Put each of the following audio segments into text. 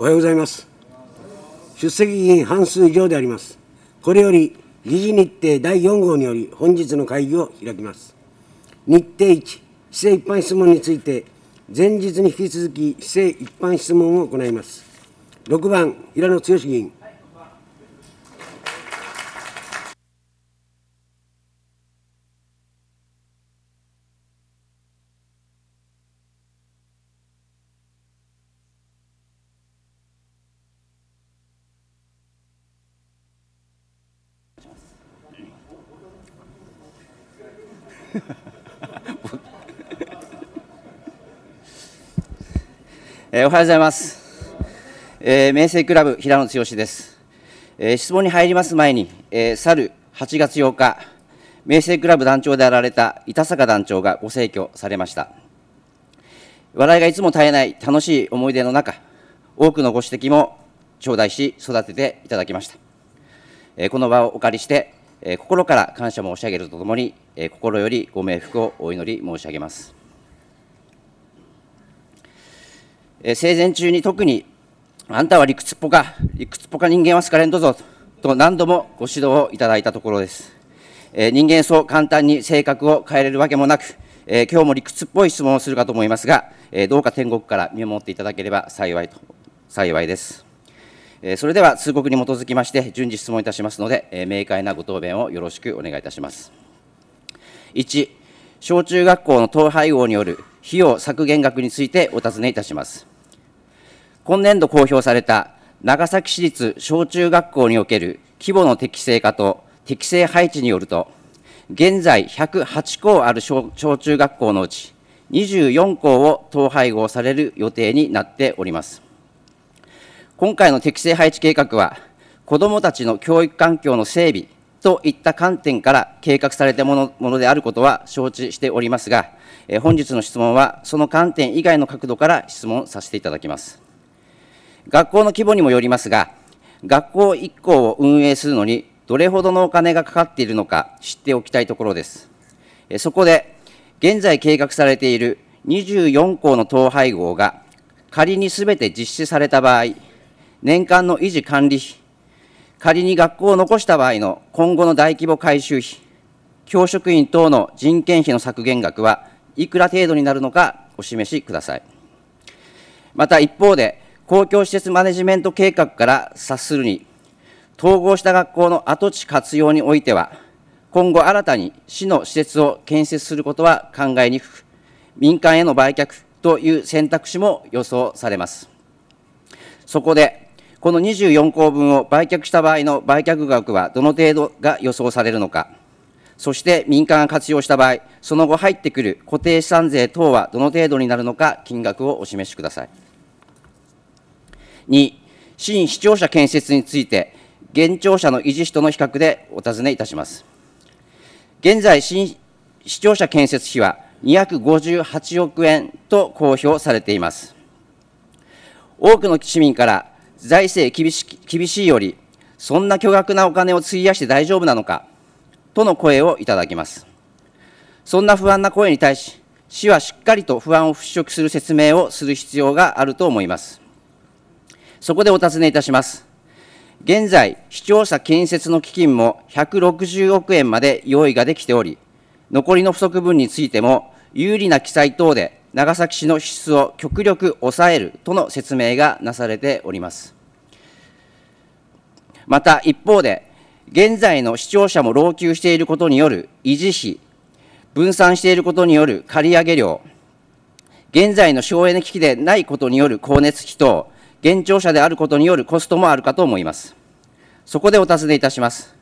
おはようございます出席議員半数以上でありますこれより議事日程第4号により本日の会議を開きます日程1市政一般質問について前日に引き続き市政一般質問を行います6番平野剛議員えー、おはようございます、えー、明星クラブ平野剛です、えー、質問に入ります前に、えー、去る8月8日明星クラブ団長であられた板坂団長がご逝去されました笑いがいつも絶えない楽しい思い出の中多くのご指摘も頂戴し育てていただきました、えー、この場をお借りして、えー、心から感謝申し上げるとともに、えー、心よりご冥福をお祈り申し上げますえ生前中に特に、あんたは理屈っぽか、理屈っぽか人間は好かれんとぞ、と何度もご指導をいただいたところです。え人間そう簡単に性格を変えれるわけもなく、え今日も理屈っぽい質問をするかと思いますが、えどうか天国から見守っていただければ幸いと、幸いです。えそれでは通告に基づきまして、順次質問いたしますので、え明快なご答弁をよろしくお願いいたします。1、小中学校の統廃合による費用削減額についてお尋ねいたします。今年度公表された長崎市立小中学校における規模の適正化と適正配置によると、現在108校ある小中学校のうち、24校を統廃合される予定になっております。今回の適正配置計画は、子どもたちの教育環境の整備といった観点から計画されたものものであることは承知しておりますが、本日の質問は、その観点以外の角度から質問させていただきます。学校の規模にもよりますが、学校1校を運営するのにどれほどのお金がかかっているのか知っておきたいところです。そこで、現在計画されている24校の統廃合が仮にすべて実施された場合、年間の維持管理費、仮に学校を残した場合の今後の大規模改修費、教職員等の人件費の削減額はいくら程度になるのかお示しください。また一方で、公共施設マネジメント計画から察するに、統合した学校の跡地活用においては、今後新たに市の施設を建設することは考えにくく、民間への売却という選択肢も予想されます。そこで、この24校分を売却した場合の売却額はどの程度が予想されるのか、そして民間が活用した場合、その後入ってくる固定資産税等はどの程度になるのか、金額をお示しください。2、新市庁舎建設について、現庁舎の維持費との比較でお尋ねいたします。現在、新市庁舎建設費は258億円と公表されています。多くの市民から財政厳し厳しいより、そんな巨額なお金を費やして大丈夫なのか、との声をいただきます。そんな不安な声に対し、市はしっかりと不安を払拭する説明をする必要があると思います。そこでお尋ねいたします。現在、視聴者建設の基金も160億円まで用意ができており、残りの不足分についても、有利な記載等で長崎市の支出を極力抑えるとの説明がなされております。また一方で、現在の視聴者も老朽していることによる維持費、分散していることによる借り上げ料、現在の省エネ危機でないことによる光熱費等、現庁舎であることによるコストもあるかと思います。そこでお尋ねいたします。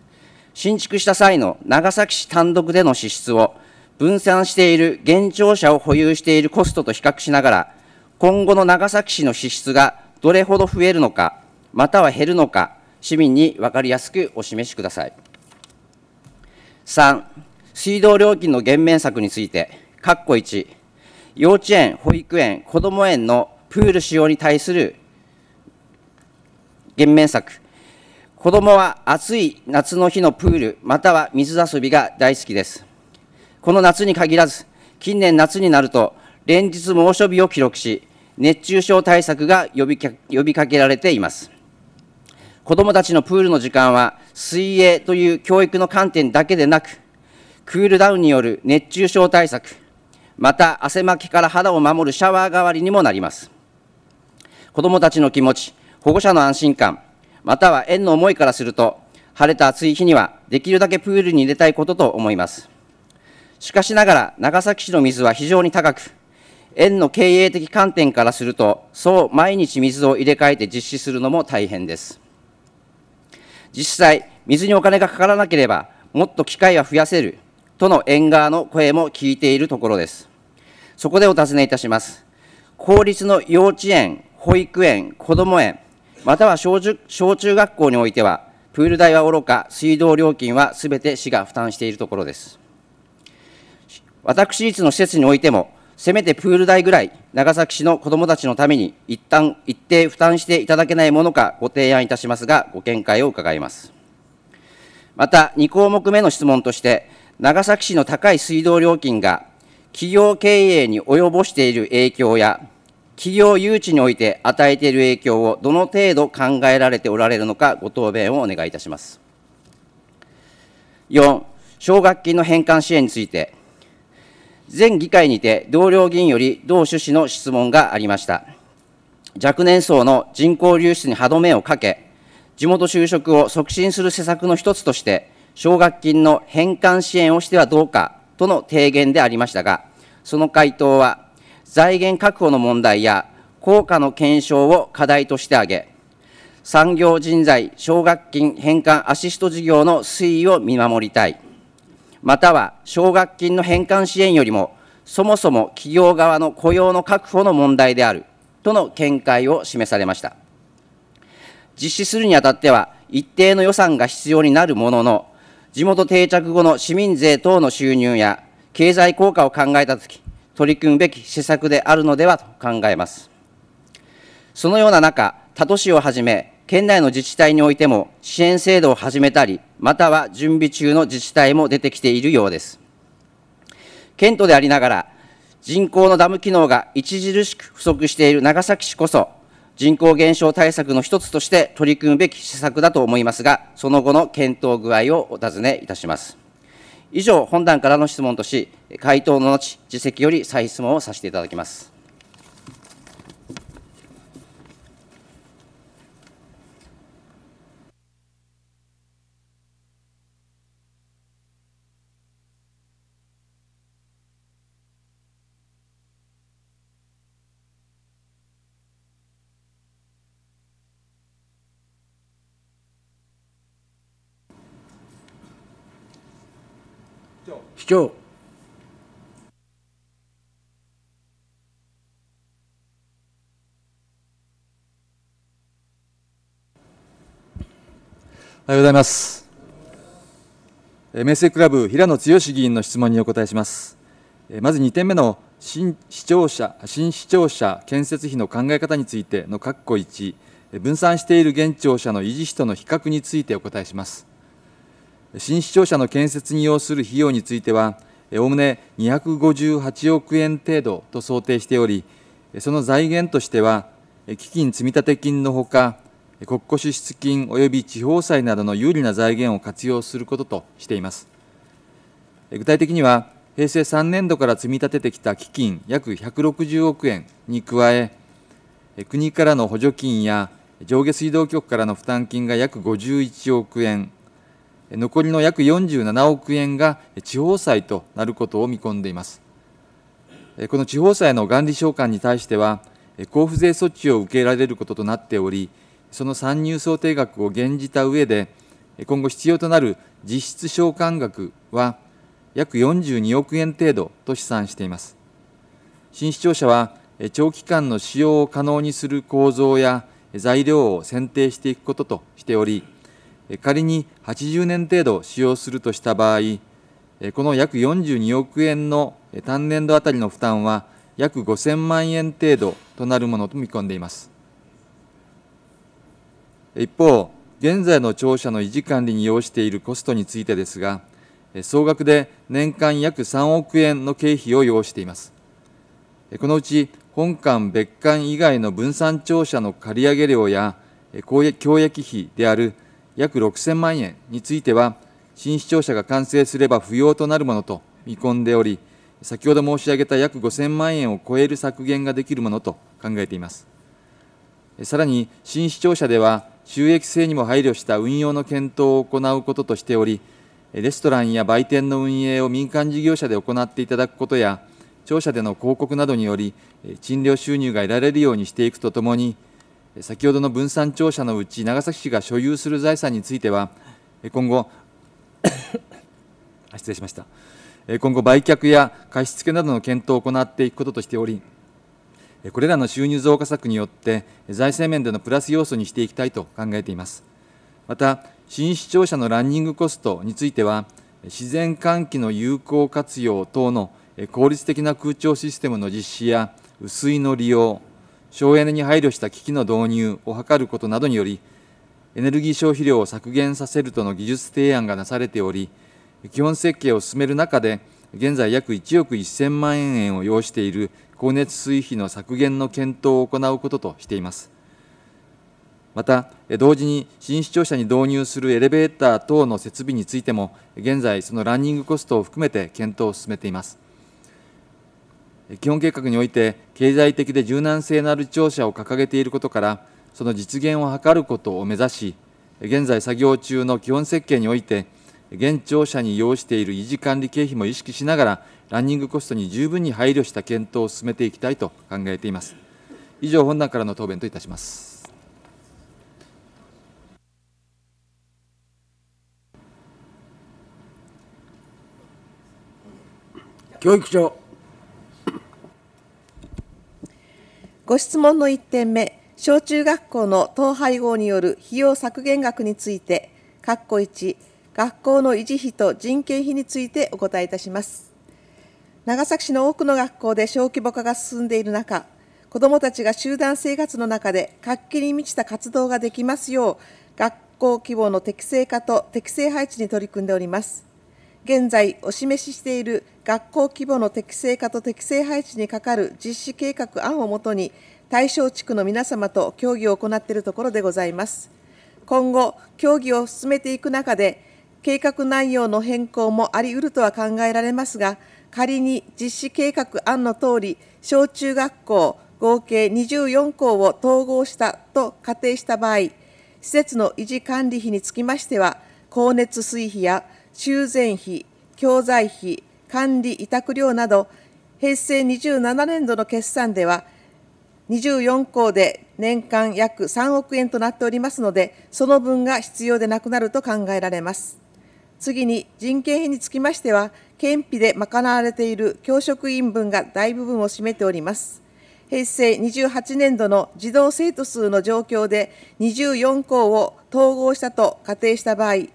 新築した際の長崎市単独での支出を分散している現庁舎を保有しているコストと比較しながら、今後の長崎市の支出がどれほど増えるのか、または減るのか、市民に分かりやすくお示しください。3、水道料金の減免策について、括弧1、幼稚園、保育園、こども園のプール使用に対する減免策、子どもは暑い夏の日のプール、または水遊びが大好きです。この夏に限らず、近年夏になると、連日猛暑日を記録し、熱中症対策が呼びか呼びかけられています。子どもたちのプールの時間は、水泳という教育の観点だけでなく、クールダウンによる熱中症対策、また汗まきから肌を守るシャワー代わりにもなります。子どもたちの気持ち、保護者の安心感、または園の思いからすると、晴れた暑い日にはできるだけプールに入れたいことと思います。しかしながら長崎市の水は非常に高く、園の経営的観点からすると、そう毎日水を入れ替えて実施するのも大変です。実際、水にお金がかからなければ、もっと機会は増やせるとの園側の声も聞いているところです。そこでお尋ねいたします。公立の幼稚園、保育園、こども園、または小中小中学校においては、プール代はおろか、水道料金はすべて市が負担しているところです。私立の施設においても、せめてプール代ぐらい、長崎市の子どもたちのために、一旦一定負担していただけないものかご提案いたしますが、ご見解を伺います。また、2項目目の質問として、長崎市の高い水道料金が企業経営に及ぼしている影響や、企業誘致において与えている影響をどの程度考えられておられるのか、ご答弁をお願いいたします。4、奨学金の返還支援について、前議会にて同僚議員より同趣旨の質問がありました。若年層の人口流出に歯止めをかけ、地元就職を促進する施策の一つとして、奨学金の返還支援をしてはどうかとの提言でありましたが、その回答は財源確保の問題や効果の検証を課題として挙げ、産業人材奨学金返還アシスト事業の推移を見守りたい。または、奨学金の返還支援よりも、そもそも企業側の雇用の確保の問題であるとの見解を示されました。実施するにあたっては、一定の予算が必要になるものの、地元定着後の市民税等の収入や経済効果を考えたとき、取り組むべき施策であるのではと考えます。そのような中、他都市をはじめ、県内の自治体においても支援制度を始めたり、または準備中の自治体も出てきているようです。県都でありながら、人口のダム機能が著しく不足している長崎市こそ、人口減少対策の一つとして取り組むべき施策だと思いますが、その後の検討具合をお尋ねいたします。以上、本段からの質問とし、回答の後、自席より再質問をさせていただきます。長おはようございます。明星クラブ平野剛議員の質問にお答えします。まず2点目の新視聴者新視聴者建設費の考え方についての括弧1、分散している現庁舎の維持費との比較についてお答えします。新市庁舎の建設に要する費用については、おおむね258億円程度と想定しており、その財源としては、基金積立金のほか、国庫支出金及び地方債などの有利な財源を活用することとしています。具体的には、平成3年度から積み立ててきた基金約160億円に加え、国からの補助金や上下水道局からの負担金が約51億円、残りの約47億円が地方債となることを見込んでいます。この地方債の元理償還に対しては、交付税措置を受けられることとなっており、その参入想定額を減じた上で、今後必要となる実質償還額は約42億円程度と試算しています。新市庁舎は、長期間の使用を可能にする構造や材料を選定していくこととしており、仮に80年程度使用するとした場合、この約42億円の単年度あたりの負担は約5000万円程度となるものと見込んでいます。一方、現在の庁舎の維持管理に要しているコストについてですが、総額で年間約3億円の経費を要しています。このうち本館別館以外の分散庁舎の借り上げ料や公益費である約6000万円については、新市庁舎が完成すれば不要となるものと見込んでおり、先ほど申し上げた約5000万円を超える削減ができるものと考えています。さらに、新市庁舎では、収益性にも配慮した運用の検討を行うこととしており、レストランや売店の運営を民間事業者で行っていただくことや、庁舎での広告などにより、賃料収入が得られるようにしていくとともに、先ほどの分散庁舎のうち長崎市が所有する財産については今後 失礼しました今後売却や貸付などの検討を行っていくこととしておりこれらの収入増加策によって財政面でのプラス要素にしていきたいと考えていますまた新市庁舎のランニングコストについては自然換気の有効活用等の効率的な空調システムの実施や雨水の利用省エネに配慮した機器の導入を図ることなどにより、エネルギー消費量を削減させるとの技術提案がなされており、基本設計を進める中で、現在約1億1000万円を要している光熱水費の削減の検討を行うこととしています。また、同時に新市庁舎に導入するエレベーター等の設備についても、現在、そのランニングコストを含めて検討を進めています。基本計画において経済的で柔軟性のある庁舎を掲げていることからその実現を図ることを目指し現在作業中の基本設計において現庁舎に要している維持管理経費も意識しながらランニングコストに十分に配慮した検討を進めていきたいと考えています以上本段からの答弁といたします教育長ご質問の1点目、小中学校の統廃合による費用削減額について、括弧1、学校の維持費と人件費についてお答えいたします。長崎市の多くの学校で小規模化が進んでいる中、子どもたちが集団生活の中で活気に満ちた活動ができますよう、学校規模の適正化と適正配置に取り組んでおります。現在お示ししている学校規模の適正化と適正配置にかかる実施計画案をもとに、対象地区の皆様と協議を行っているところでございます。今後、協議を進めていく中で、計画内容の変更もありうるとは考えられますが、仮に実施計画案のとおり、小中学校合計24校を統合したと仮定した場合、施設の維持管理費につきましては、光熱水費や修繕費、教材費、管理委託料など、平成27年度の決算では、24校で年間約3億円となっておりますので、その分が必要でなくなると考えられます。次に人件費につきましては、県費で賄われている教職員分が大部分を占めております。平成28年度の児童生徒数の状況で24校を統合したと仮定した場合、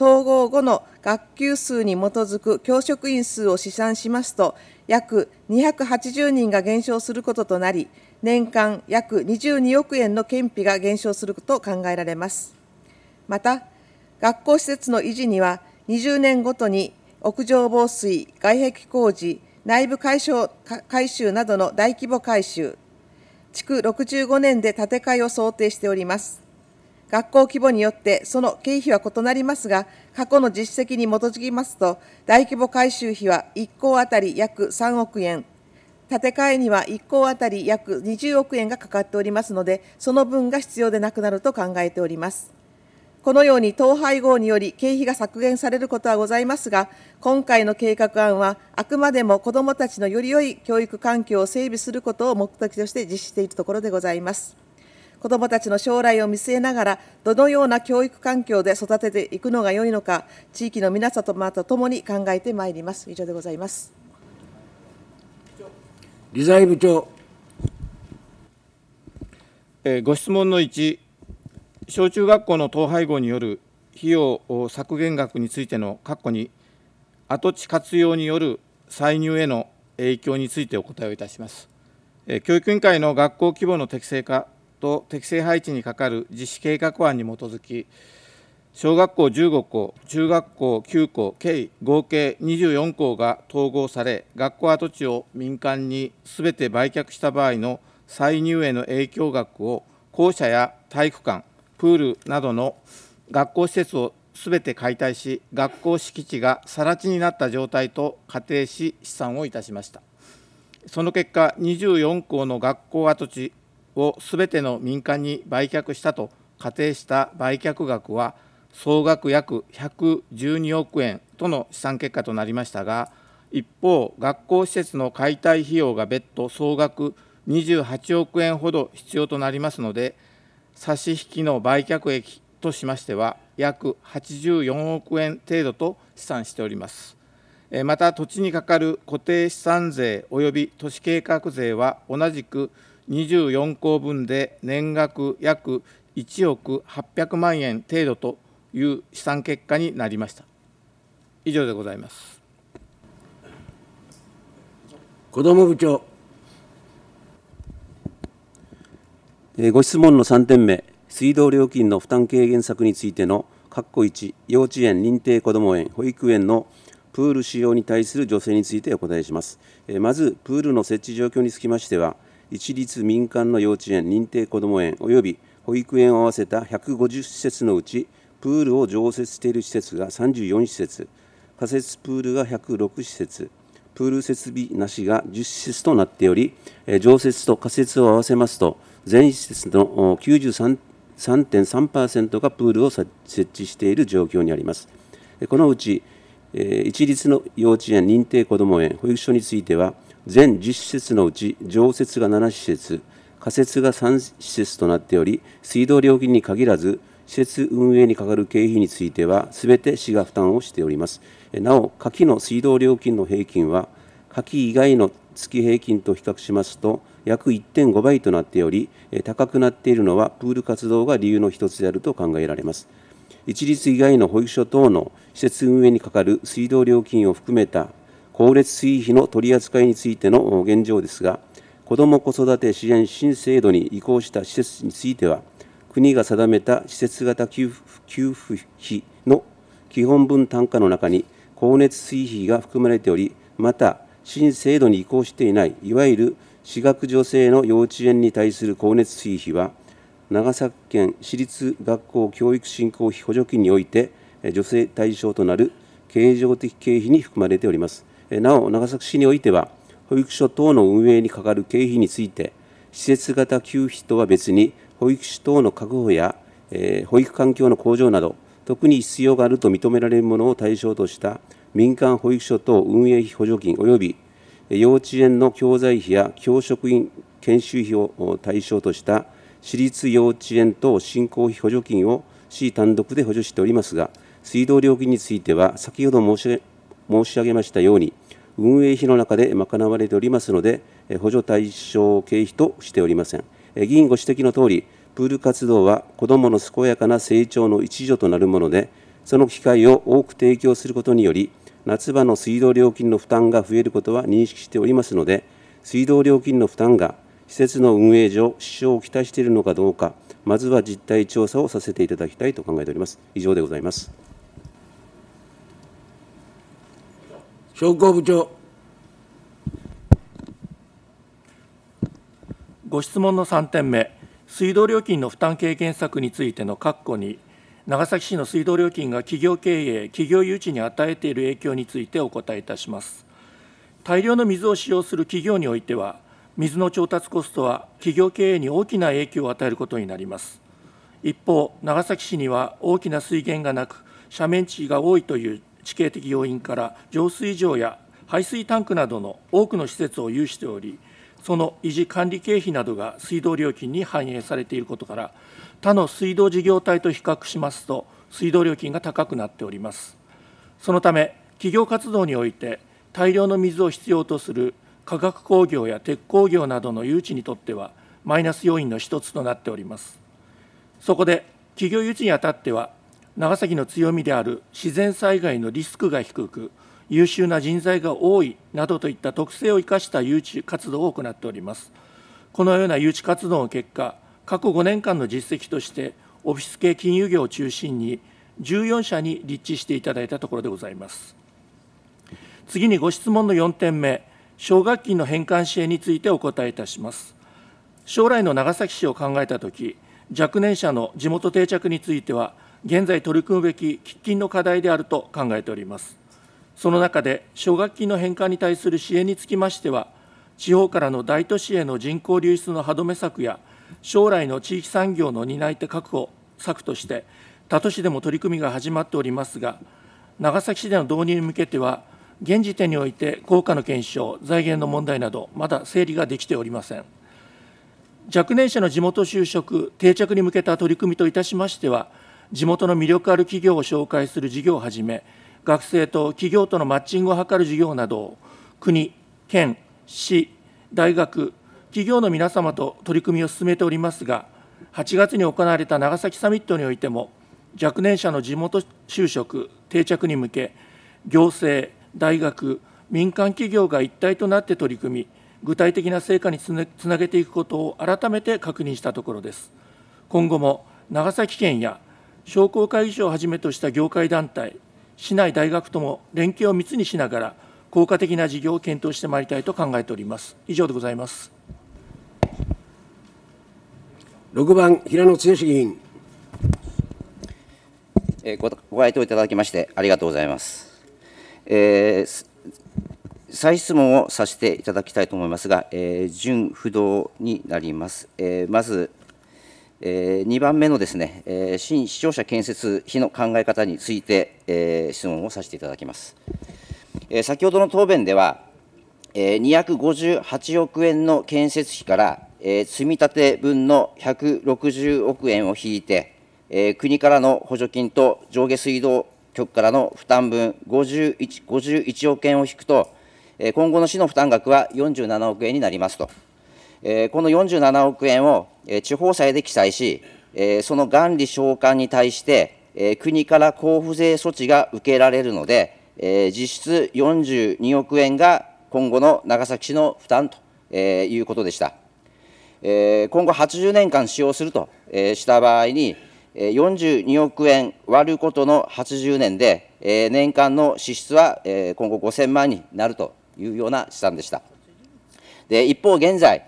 統合後の学級数に基づく教職員数を試算しますと、約280人が減少することとなり、年間約22億円の県費が減少すると考えられます。また、学校施設の維持には、20年ごとに屋上防水、外壁工事、内部改修改修などの大規模改修、築65年で建て替えを想定しております。学校規模によってその経費は異なりますが、過去の実績に基づきますと、大規模改修費は1校当たり約3億円、建て替えには1校当たり約20億円がかかっておりますので、その分が必要でなくなると考えております。このように統廃合により経費が削減されることはございますが、今回の計画案は、あくまでも子どもたちのより良い教育環境を整備することを目的として実施しているところでございます。子どもたちの将来を見据えながら、どのような教育環境で育てていくのが良いのか、地域の皆様と共に考えてまいります。以上でございます。理財部長。えご質問の一、小中学校の統廃合による費用を削減額についての括弧に、跡地活用による歳入への影響についてお答えをいたします。教育委員会の学校規模の適正化と適正配置にかかる実施計画案に基づき、小学校15校、中学校9校、計合計24校が統合され、学校跡地を民間にすべて売却した場合の歳入への影響額を校舎や体育館、プールなどの学校施設をすべて解体し、学校敷地が更地になった状態と仮定し、試算をいたしました。その結果、24校の学校跡地をすべての民間に売却したと仮定した売却額は、総額約112億円との試算結果となりましたが、一方、学校施設の解体費用が別途総額28億円ほど必要となりますので、差し引きの売却益としましては、約84億円程度と試算しております。また、土地にかかる固定資産税及び都市計画税は同じく24校分で年額約1億800万円程度という試算結果になりました。以上でございます。子ど部長。ご質問の3点目、水道料金の負担軽減策についての、括弧1、幼稚園、認定こども園、保育園のプール使用に対する助成についてお答えします。まず、プールの設置状況につきましては、一律民間の幼稚園、認定こども園及び保育園を合わせた150施設のうち、プールを常設している施設が34施設、仮設プールが106施設、プール設備なしが10施設となっており、常設と仮設を合わせますと、全施設の93.3%がプールを設置している状況にあります。このうち、一律の幼稚園、認定こども園、保育所については、全10施設のうち常設が7施設仮設が3施設となっており水道料金に限らず施設運営にかかる経費についてはすべて市が負担をしておりますなお夏季の水道料金の平均は夏季以外の月平均と比較しますと約1.5倍となっており高くなっているのはプール活動が理由の一つであると考えられます一律以外の保育所等の施設運営にかかる水道料金を含めた高熱水費の取り扱いについての現状ですが、子ども・子育て支援新制度に移行した施設については、国が定めた施設型給付給付費の基本分単価の中に、光熱水費が含まれており、また、新制度に移行していない、いわゆる私学女性の幼稚園に対する光熱水費は、長崎県私立学校教育振興費補助金において、女性対象となる経常的経費に含まれております。なお、長崎市においては、保育所等の運営にかかる経費について、施設型給付費とは別に、保育士等の確保や、えー、保育環境の向上など、特に必要があると認められるものを対象とした民間保育所等運営費補助金及び幼稚園の教材費や教職員研修費を対象とした私立幼稚園等振興費補助金を市単独で補助しておりますが、水道料金については、先ほど申し上げましたように、運営費の中で賄われておりますので、補助対象経費としておりません。議員ご指摘のとおり、プール活動は子どもの健やかな成長の一助となるもので、その機会を多く提供することにより、夏場の水道料金の負担が増えることは認識しておりますので、水道料金の負担が施設の運営上、支障をきたしているのかどうか、まずは実態調査をさせていただきたいと考えております。以上でございます。商工部長。ご質問の3点目、水道料金の負担軽減策についての括弧に、長崎市の水道料金が企業経営、企業誘致に与えている影響についてお答えいたします。大量の水を使用する企業においては、水の調達コストは企業経営に大きな影響を与えることになります。一方、長崎市には大きな水源がなく、斜面地が多いという地形的要因から浄水場や排水タンクなどの多くの施設を有しており、その維持管理経費などが水道料金に反映されていることから、他の水道事業体と比較しますと、水道料金が高くなっております。そのため、企業活動において、大量の水を必要とする化学工業や鉄工業などの誘致にとっては、マイナス要因の一つとなっております。そこで、企業誘致にあたっては、長崎の強みである自然災害のリスクが低く、優秀な人材が多いなどといった特性を生かした誘致活動を行っております。このような誘致活動の結果、過去5年間の実績として、オフィス系金融業を中心に、14社に立地していただいたところでございます。次にご質問の4点目、奨学金の返還支援についてお答えいたします。将来の長崎市を考えたとき、若年者の地元定着については、現在取り組むべき喫緊の課題であると考えております。その中で、奨学金の返還に対する支援につきましては、地方からの大都市への人口流出の歯止め策や、将来の地域産業の担い手確保策として、他都市でも取り組みが始まっておりますが、長崎市での導入に向けては、現時点において効果の検証、財源の問題など、まだ整理ができておりません。若年者の地元就職、定着に向けた取り組みといたしましては、地元の魅力ある企業を紹介する事業をはじめ、学生と企業とのマッチングを図る事業などを、国、県、市、大学、企業の皆様と取り組みを進めておりますが、8月に行われた長崎サミットにおいても、若年者の地元就職、定着に向け、行政、大学、民間企業が一体となって取り組み、具体的な成果につなげていくことを改めて確認したところです。今後も長崎県や商工会議所をはじめとした業界団体、市内大学とも連携を密にしながら、効果的な事業を検討してまいりたいと考えております。以上でございます。6番、平野剛議員。えごご回答いただきまして、ありがとうございます。えー、再質問をさせていただきたいと思いますが、えー、順不動になります。えー、まずえー、2番目のですね、えー、新視聴者建設費の考え方について、えー、質問をさせていただきます。えー、先ほどの答弁では、えー、258億円の建設費から、えー、積み立て分の160億円を引いて、えー、国からの補助金と上下水道局からの負担分 51, 51億円を引くと、今後の市の負担額は47億円になりますと。えこの47億円を、え地方債で記載し、えその元利償還に対して、え国から交付税措置が受けられるので、え実質42億円が今後の長崎市の負担と、えいうことでした。え今後80年間使用すると、えした場合に、42億円割ることの80年で、え年間の支出は、え今後5000万になるというような試算でした。で一方、現在、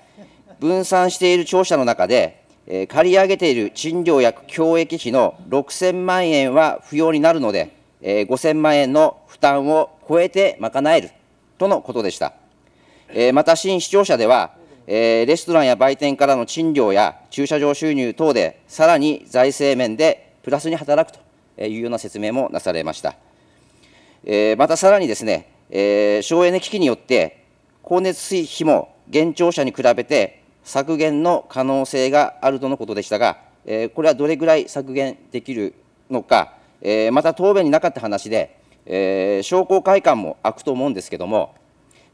分散している庁舎の中で、え借り上げている賃料や教益費の6000万円は不要になるので、え5000万円の負担を超えて賄えるとのことでした。えまた、新市庁舎では、えレストランや売店からの賃料や駐車場収入等で、さらに財政面でプラスに働くというような説明もなされました。えまたさらにですね、え省エネ危機によって、光熱費も現庁舎に比べて削減の可能性があるとのことでしたが、えこれはどれぐらい削減できるのか、えまた答弁になかった話で、え商工会館も開くと思うんですけども、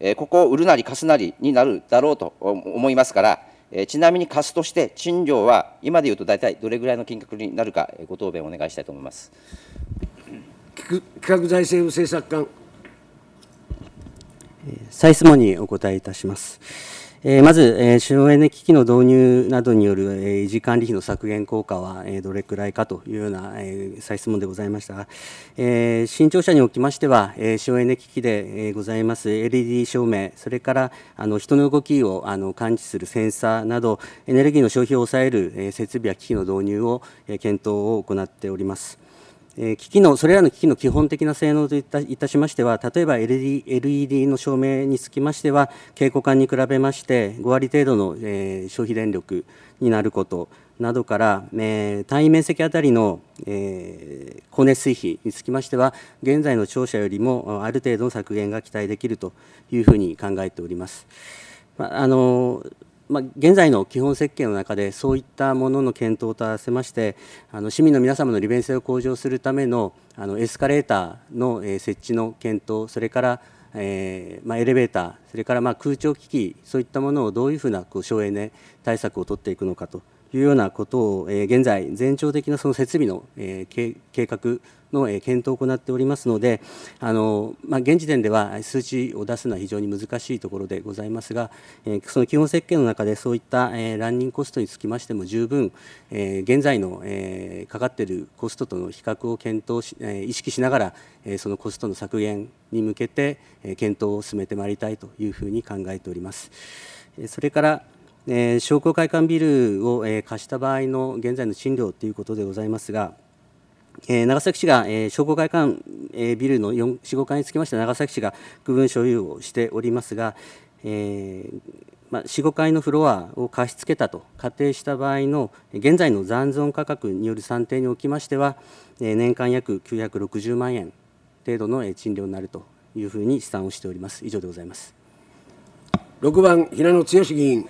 えここを売るなり貸すなりになるだろうと思いますから、えちなみに貸すとして賃料は今でいうと大体どれぐらいの金額になるか、ご答弁をお願いしたいと思います。企画財政政策官再質問にお答えいたします。えー、まず、えー、省エネ機器の導入などによる、えー、維持管理費の削減効果は、えー、どれくらいかというような、えー、再質問でございましたが、えー、新庁舎におきましては、えー、省エネ機器で、えー、ございます LED 照明、それからあの人の動きをあの感知するセンサーなど、エネルギーの消費を抑える、えー、設備や機器の導入を、えー、検討を行っております。え機器のそれらの機器の基本的な性能といたしましては、例えば LED, LED の照明につきましては、蛍光管に比べまして、5割程度の、えー、消費電力になることなどから、えー、単位面積あたりの、え光熱水費につきましては、現在の庁舎よりもある程度の削減が期待できるというふうに考えております。まあのーまあ、現在の基本設計の中でそういったものの検討と合わせましてあの市民の皆様の利便性を向上するためのあのエスカレーターの、え設置の検討それからえーまあ、エレベーター、それからまあ空調機器、そういったものをどういうふうなこう省エネ対策を取っていくのかというようなことを、え現在、全庁的なその設備の、え計画の、え検討を行っておりますので、あのまあ、現時点では数値を出すのは非常に難しいところでございますが、えその基本設計の中でそういった、えランニングコストにつきましても十分、え現在の、えかかっているコストとの比較を検討し、え意識しながら、えそのコストの削減に向けて、え検討を進めてまいりたいというふうに考えております。それからえ商工会館ビルを、え貸した場合の現在の賃料ということでございますが、え長崎市が、え商工会館、えビルの4、4、5階につきまして長崎市が区分所有をしておりますが、えまあ、4、5階のフロアを貸し付けたと仮定した場合の現在の残存価格による算定におきましては、え年間約960万円程度の、え賃料になるというふうに試算をしております。以上でございます6番平野剛議員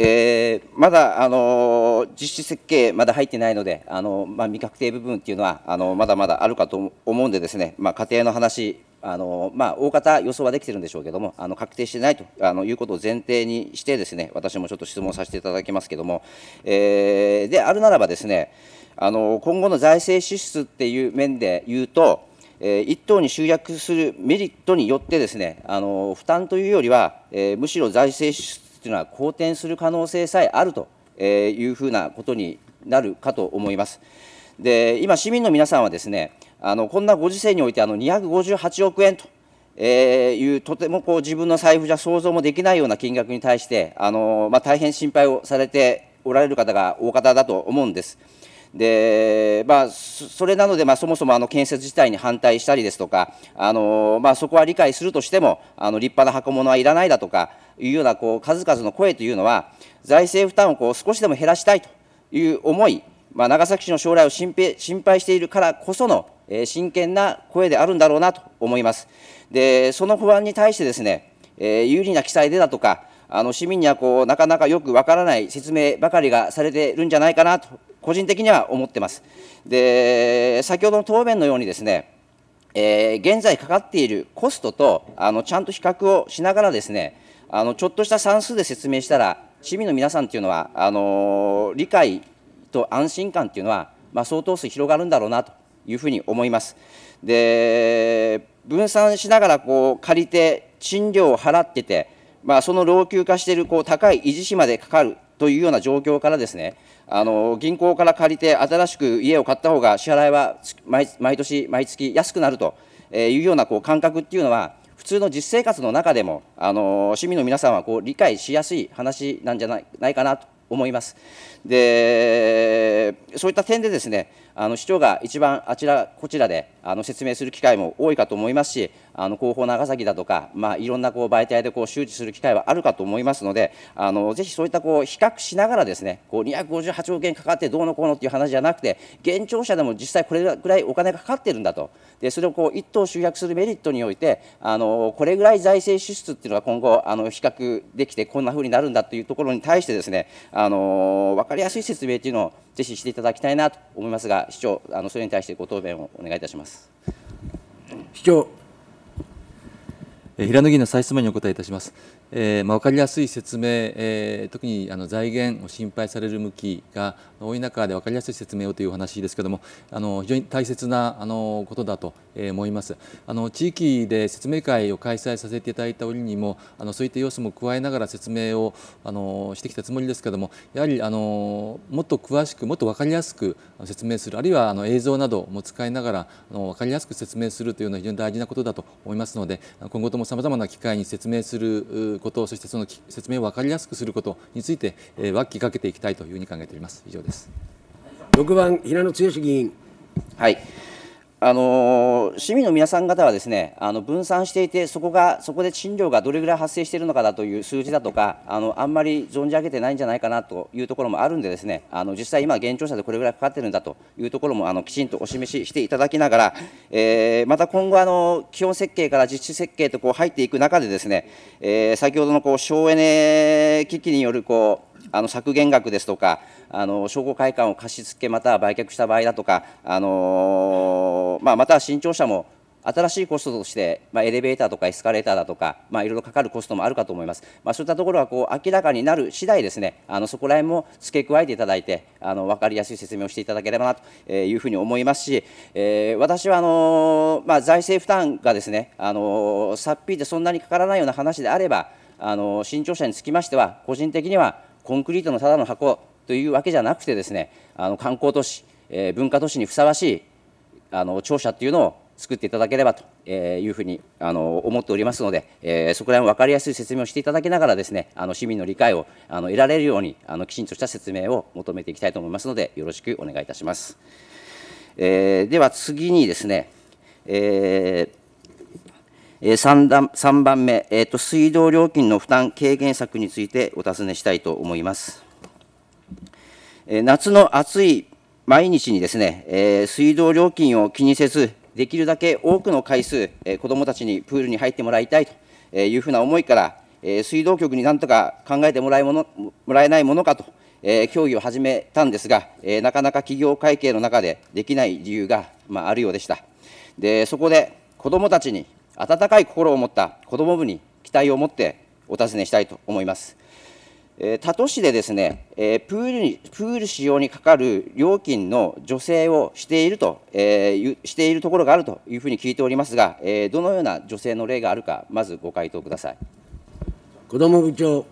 えー、まだ、あのー、実施設計、まだ入ってないので、あのー、まあ、未確定部分っていうのはあのまだまだあるかと思うんで、ですね、まあ、家庭の話、あのまあ、大方予想はできてるんでしょうけども、あの確定してないとあのいうことを前提にして、ですね私もちょっと質問させていただきますけども、えー、であるならば、ですねあの今後の財政支出っていう面で言うと、え1党に集約するメリットによってですねあの負担というよりは、えー、むしろ財政支というのは好転する可能性さえあるというふうなことになるかと思います。で今、市民の皆さんはですねあのこんなご時世においてあの258億円と。えいうとてもこう自分の財布じゃ想像もできないような金額に対して、あのまあ、大変心配をされておられる方が大方だと思うんです。でまあ、それなので、まあ、そもそもあの建設自体に反対したりですとか、あのまあ、そこは理解するとしても、あの立派な箱物はいらないだとかいうようなこう数々の声というのは、財政負担をこう少しでも減らしたいという思い、まあ、長崎市の将来を心配心配しているからこその、え真剣な声であるんだろうなと思います。でその不安に対してですね、えー、有利な記載でだとか、あの市民にはこうなかなかよくわからない説明ばかりがされているんじゃないかなと個人的には思ってます。で、先ほどの答弁のようにですね、えー、現在かかっているコストとあのちゃんと比較をしながらですね、あのちょっとした算数で説明したら、市民の皆さんというのは、あの理解と安心感というのは、まあ、相当数広がるんだろうなというふうに思います。で分散しながらこう借りて賃料を払ってて、まあ、その老朽化しているこう高い維持費までかかるというような状況からですね、あの銀行から借りて新しく家を買った方が支払いは毎年毎月安くなるというようなこう感覚っていうのは普通の実生活の中でもあの市民の皆さんはこう理解しやすい話なんじゃないないかなと思います。でそういった点でですねあの市長が一番あちらこちらであの説明する機会も多いかと思いますしあの広報長崎だとか、まあ、いろんなこう媒体でこう周知する機会はあるかと思いますのであのぜひそういったこう比較しながらですねこう258億円かかってどうのこうのっていう話じゃなくて現庁舎でも実際これぐらいお金がかかってるんだとでそれをこう一等集約するメリットにおいてあのこれぐらい財政支出っていうのが今後あの比較できてこんなふうになるんだというところに対してですねあの分かりりやすい説明というのをぜひしていただきたいなと思いますが、市長、あのそれに対してご答弁をお願いいたします。市長平野議員の再質問にお答えいたします。えーまあ、分かりやすい説明、えー、特にあの財源を心配される向きが多い中で分かりやすい説明をというお話ですけれどもあの非常に大切なあのことだと思いますあの地域で説明会を開催させていただいた折にもあのそういった要素も加えながら説明をあのしてきたつもりですけれどもやはりあのもっと詳しくもっと分かりやすく説明するあるいはあの映像なども使いながらあの分かりやすく説明するというのは非常に大事なことだと思いますので今後ともさまざまな機会に説明することそしてその説明を分かりやすくすることについて、えー、っきかけていきたいというふうに考えております。以上です6番平野剛議員はいあの市民の皆さん方はですねあの分散していてそこが、そこで賃料がどれぐらい発生しているのかだという数字だとか、あのあんまり存じ上げてないんじゃないかなというところもあるんで、ですねあの実際、今、現庁舎でこれぐらいかかっているんだというところもあのきちんとお示ししていただきながら、えー、また今後あの、基本設計から実施設計とこう入っていく中で、ですね、えー、先ほどのこう省エネ機器によるこうあの削減額ですとか、あの商工会館を貸し付け、または売却した場合だとか、あのまあ、または新庁舎も新しいコストとして、まあ、エレベーターとかエスカレーターだとか、まあ、いろいろかかるコストもあるかと思います、まあ、そういったところがこう明らかになる次第ですね、あのそこら辺も付け加えていただいて、あの分かりやすい説明をしていただければなというふうに思いますし、えー、私はあのまあ、財政負担がですね、あのさっぴいてそんなにかからないような話であれば、あの新庁舎につきましては、個人的には、コンクリートのただの箱というわけじゃなくてですねあの観光都市、えー、文化都市にふさわしいあの庁舎っていうのを作っていただければというふうにあの思っておりますので、えー、そこら辺分かりやすい説明をしていただきながらですねあの市民の理解をあの得られるようにあのきちんとした説明を求めていきたいと思いますのでよろしくお願いいたします。えー、では次にですね、えーえ 3, 段3番目、えーと、水道料金の負担軽減策についてお尋ねしたいと思います。えー、夏の暑い毎日にですね、えー、水道料金を気にせず、できるだけ多くの回数、えー、子どもたちにプールに入ってもらいたいというふうな思いから、えー、水道局になんとか考えてもらえものもらえないものかと、えー、協議を始めたんですが、えー、なかなか企業会計の中でできない理由が、まあ、あるようでした。でそこで子どもたちに温かい心を持った子ども部に期待を持ってお尋ねしたいと思います。えー、多都市でですね、えー、プールにプール使用にかかる料金の助成をしていると、えー、しているところがあるというふうに聞いておりますが、えー、どのような助成の例があるか、まずご回答ください。子ども部長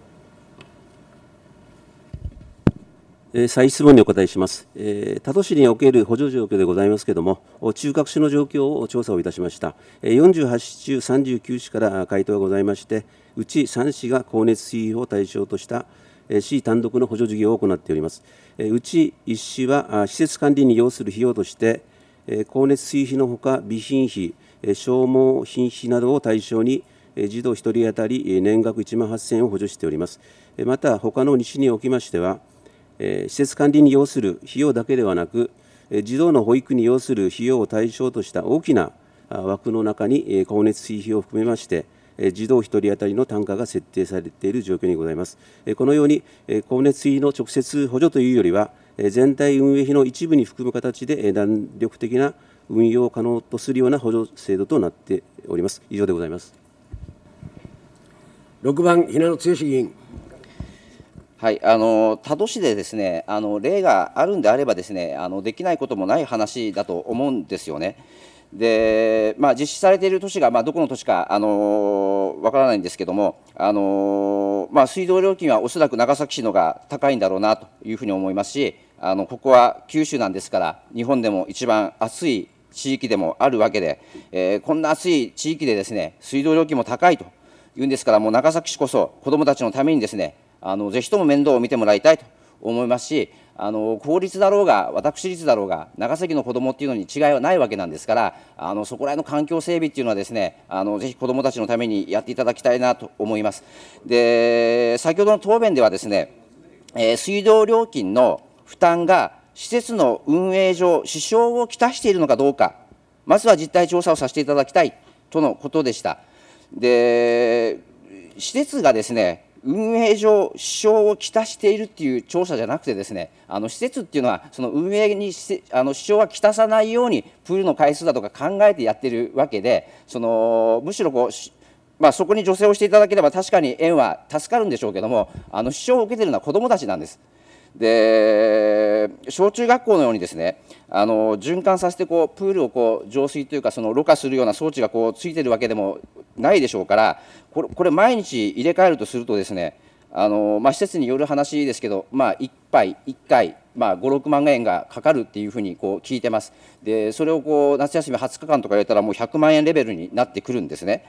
再質問にお答えします、多都市における補助状況でございますけれども、中核市の状況を調査をいたしました、48市中39市から回答がございまして、うち3市が光熱水を対象とした市単独の補助事業を行っております。うち1市は施設管理に要する費用として、光熱水費のほか、備品費、消耗品費などを対象に、児童1人当たり年額1万8000円を補助しております。また、他の2市におきましては、施設管理に要する費用だけではなく、児童の保育に要する費用を対象とした大きな枠の中に光熱費を含めまして、児童1人当たりの単価が設定されている状況にございます。このように、光熱費の直接補助というよりは、全体運営費の一部に含む形で弾力的な運用を可能とするような補助制度となっております。以上でございます。6番、日野剛議員。はい、あの他都市でですねあの例があるんであればですねあのできないこともない話だと思うんですよね。でまあ、実施されている都市が、まあ、どこの都市かあのー、からないんですけども、あのー、まあ、水道料金はおそらく長崎市のが高いんだろうなというふうに思いますしあのここは九州なんですから日本でも一番暑い地域でもあるわけで、えー、こんな暑い地域でですね水道料金も高いというんですからもう長崎市こそ子どもたちのためにですねあのぜひとも面倒を見てもらいたいと思いますしあの公立だろうが私立だろうが長崎の子どもっていうのに違いはないわけなんですからあのそこら辺の環境整備っていうのはですねあのぜひ子どもたちのためにやっていただきたいなと思います。で先ほどの答弁ではですね、えー、水道料金の負担が施設の運営上支障をきたしているのかどうかまずは実態調査をさせていただきたいとのことでした。で施設がですね運営上支障をきたしているっていう調査じゃなくてですねあの施設っていうのはその運営にあの支障はきたさないようにプールの回数だとか考えてやってるわけでそのむしろこうまあ、そこに助成をしていただければ確かに園は助かるんでしょうけどもあの支障を受けているのは子どもたちなんです。で小中学校のようにですねあの循環させてこうプールをこう浄水というかそのろ過するような装置がこうついてるわけでもないでしょうからこれこれ毎日入れ替えるとするとですねあの、まあ、施設による話ですけど、まあ、1杯1回、まあ、56万円がかかるっていうふうにこう聞いてますでそれをこう夏休み20日間とか入れたらもう100万円レベルになってくるんですね。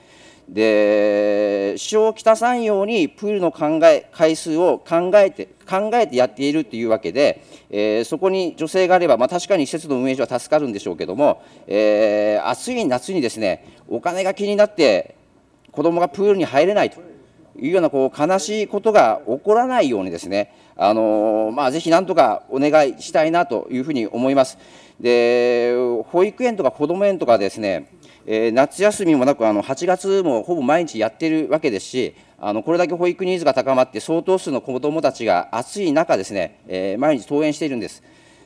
で、障をきたさんようにプールの考え、回数を考えて、考えてやっているというわけで、えー、そこに女性があれば、まあ、確かに施設の運営上は助かるんでしょうけども、えー、暑い夏にですね、お金が気になって、子どもがプールに入れないというようなこう悲しいことが起こらないようにですね、あのー、まあ、ぜひなんとかお願いしたいなというふうに思います。で保育園とか子ども園とかですねえー、夏休みもなくあの8月もほぼ毎日やってるわけですしあのこれだけ保育ニーズが高まって相当数の子どもたちが暑い中ですね、えー、毎日登園しているんです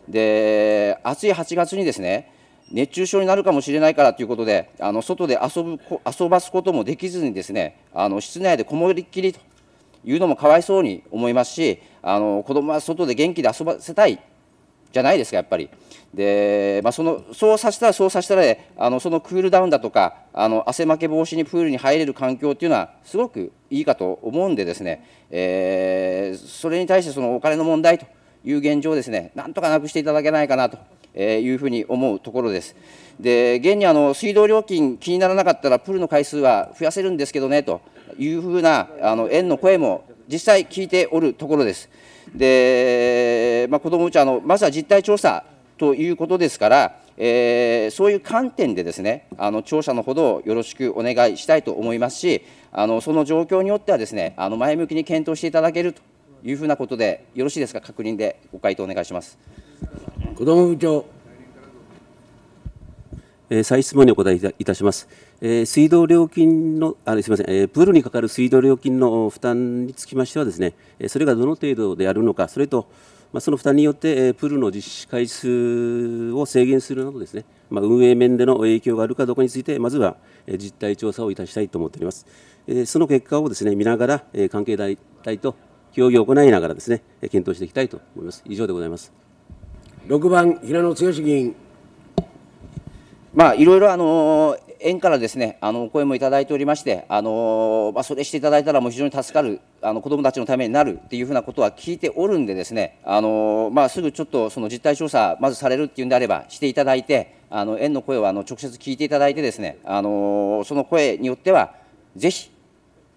で暑い8月にですね熱中症になるかもしれないからということであの外で遊ぶ遊ばすこともできずにですねあの室内でこもりっきりというのもかわいそうに思いますしあの子どもは外で元気で遊ばせたいじゃないですかやっぱり。で、まあ、そのそうさせたらそうさせたらであのそのクールダウンだとかあの汗まけ防止にプールに入れる環境っていうのはすごくいいかと思うんでですね、えー、それに対してそのお金の問題という現状をですねなんとかなくしていただけないかなと。いうふうに思うところです。で現にあの水道料金気にならなかったらプールの回数は増やせるんですけどねというふうなあの園の声も実際聞いておるところです。で、まあ、子ども部長あの、まずは実態調査ということですから、えー、そういう観点でですねあの調査のほどよろしくお願いしたいと思いますし、あのその状況によってはですねあの前向きに検討していただけるというふうなことで、よろしいですか、確認でご回答お願いします。子ども部長、えー、再質問にお答えいたします。えー、水道料金の、あすみません、えー、プールにかかる水道料金の負担につきましてはですね、それがどの程度であるのか、それと、まあ、その負担によって、えー、プールの実施回数を制限するなどですね、まあ、運営面での影響があるかどうかについて、まずは、えー、実態調査をいたしたいと思っております。えー、その結果をですね、見ながら、えー、関係団体と協議を行いながらですね、検討していきたいと思います。以上でございます。6番、平野剛議員。まあ、いろいろあの園からですねあの声もいただいておりましてあの、まあ、それしていただいたらもう非常に助かるあの子どもたちのためになるっていうふうなことは聞いておるんでですねあの、まあ、すぐちょっとその実態調査まずされるっていうんであればしていただいてあの園の声をあの直接聞いていただいてですねあのその声によってはぜひ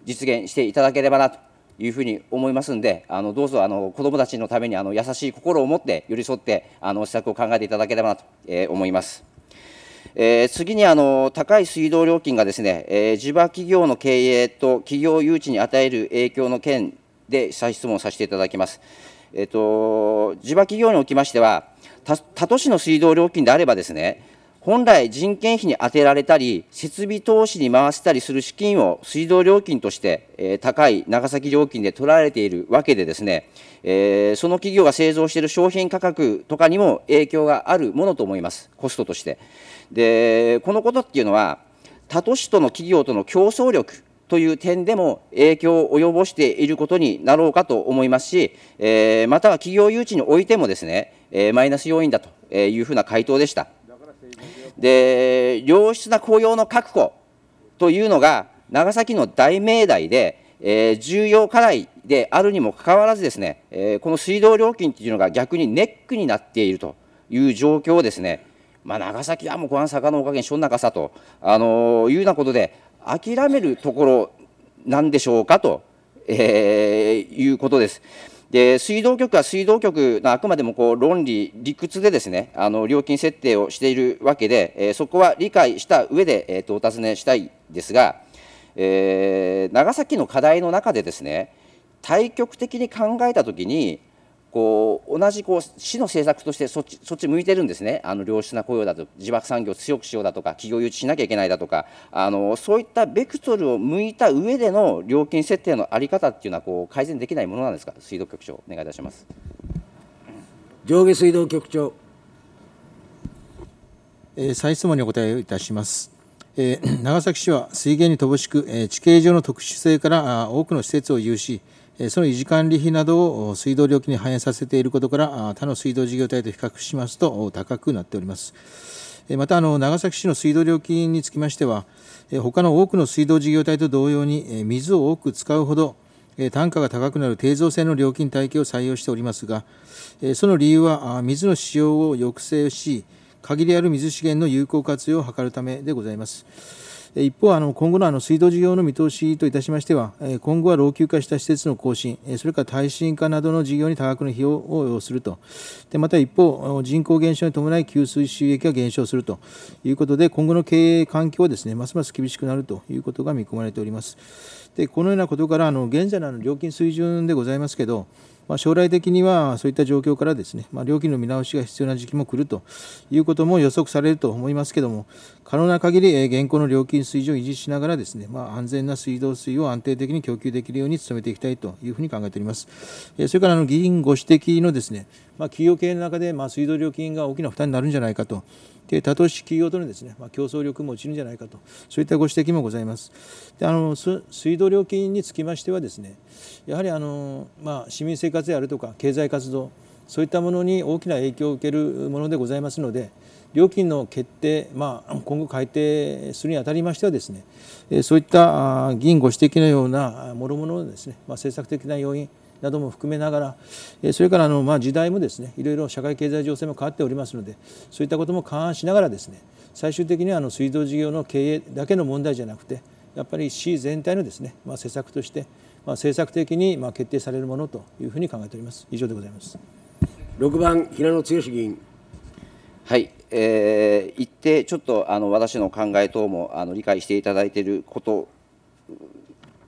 実現していただければなというふうに思いますんで、あのどうぞあの子どもたちのためにあの優しい心を持って寄り添ってあの施策を考えていただければなと、えー、思います。えー、次にあの高い水道料金がですね、えー、地場企業の経営と企業誘致に与える影響の件で再質問させていただきます。えー、と、地場企業におきましては、他都市の水道料金であればですね、本来人件費に充てられたり、設備投資に回したりする資金を水道料金として、えー、高い長崎料金で取られているわけでですね、えー、その企業が製造している商品価格とかにも影響があるものと思います、コストとして。でこのことっていうのは他都市との企業との競争力という点でも影響を及ぼしていることになろうかと思いますし、えー、または企業誘致においてもですね、えー、マイナス要因だというふうな回答でした。で良質な雇用の確保というのが長崎の大命題で、えー、重要課題であるにもかかわらずですね、えこの水道料金というのが逆にネックになっているという状況をですね、まあ、長崎はもうこの坂のおかげにしょんなかさと、あのー、いうようなことで諦めるところなんでしょうかと、えー、いうことです。で水道局は水道局のあくまでもこう論理、理屈でですねあの料金設定をしているわけで、えー、そこは理解した上で、えー、とお尋ねしたいですが、えー、長崎の課題の中でですね対極的に考えたときにこう同じこう市の政策としてそっちそっち向いてるんですね、あの良質な雇用だと、自爆産業を強くしようだとか、企業誘致しなきゃいけないだとか、あのそういったベクトルを向いた上での料金設定のあり方っていうのはこう改善できないものなんですか、水道局長、お願いいたします上下水道局長。えー、再質問にお答えいたします。えー、長崎市は水源に乏しく、えー、地形上の特殊性からあ多くの施設を有し、その維持管理費などを水道料金に反映させていることから他の水道事業体と比較しますと高くなっております。また長崎市の水道料金につきましては他の多くの水道事業体と同様に水を多く使うほど単価が高くなる低造性の料金体系を採用しておりますがその理由は水の使用を抑制し限りある水資源の有効活用を図るためでございます。一方、あの今後のあの水道事業の見通しといたしましては、今後は老朽化した施設の更新、それから耐震化などの事業に多額の費用を要すると、でまた一方、人口減少に伴い給水収益が減少するということで、今後の経営環境はです、ね、ますます厳しくなるということが見込まれております。でこのようなことから、あの現在の料金水準でございますけど、まあ、将来的にはそういった状況からですね、まあ、料金の見直しが必要な時期も来るということも予測されると思いますけども、可能な限り、え現行の料金水準を維持しながらですね、まあ、安全な水道水を安定的に供給できるように努めていきたいというふうに考えております。えそれからあの議員ご指摘のですね、まあ、企業経営の中で、まあ、水道料金が大きな負担になるんじゃないかと。で多頭企業とのですね、ねまあ、競争力も落ちるんじゃないかと、そういったご指摘もございます。であの水道料金につきましてはです、ね、やはりあの、まあ、市民生活であるとか、経済活動、そういったものに大きな影響を受けるものでございますので、料金の決定、まあ、今後改定するにあたりましてはですね、そういった議員ご指摘のようなもろもろのですね、まあ、政策的な要因なども含めながら、それからあの、まあ、時代もですね、いろいろ社会経済情勢も変わっておりますので、そういったことも勘案しながらですね、最終的にはあの水道事業の経営だけの問題じゃなくて、やっぱり市全体のですね、まあ、施策として、まあ、政策的にまあ決定されるものというふうに考えております。以上でございます。6番平野剛議員はい、えー、一定ちょっとあの私の考え等もあの理解していただいていること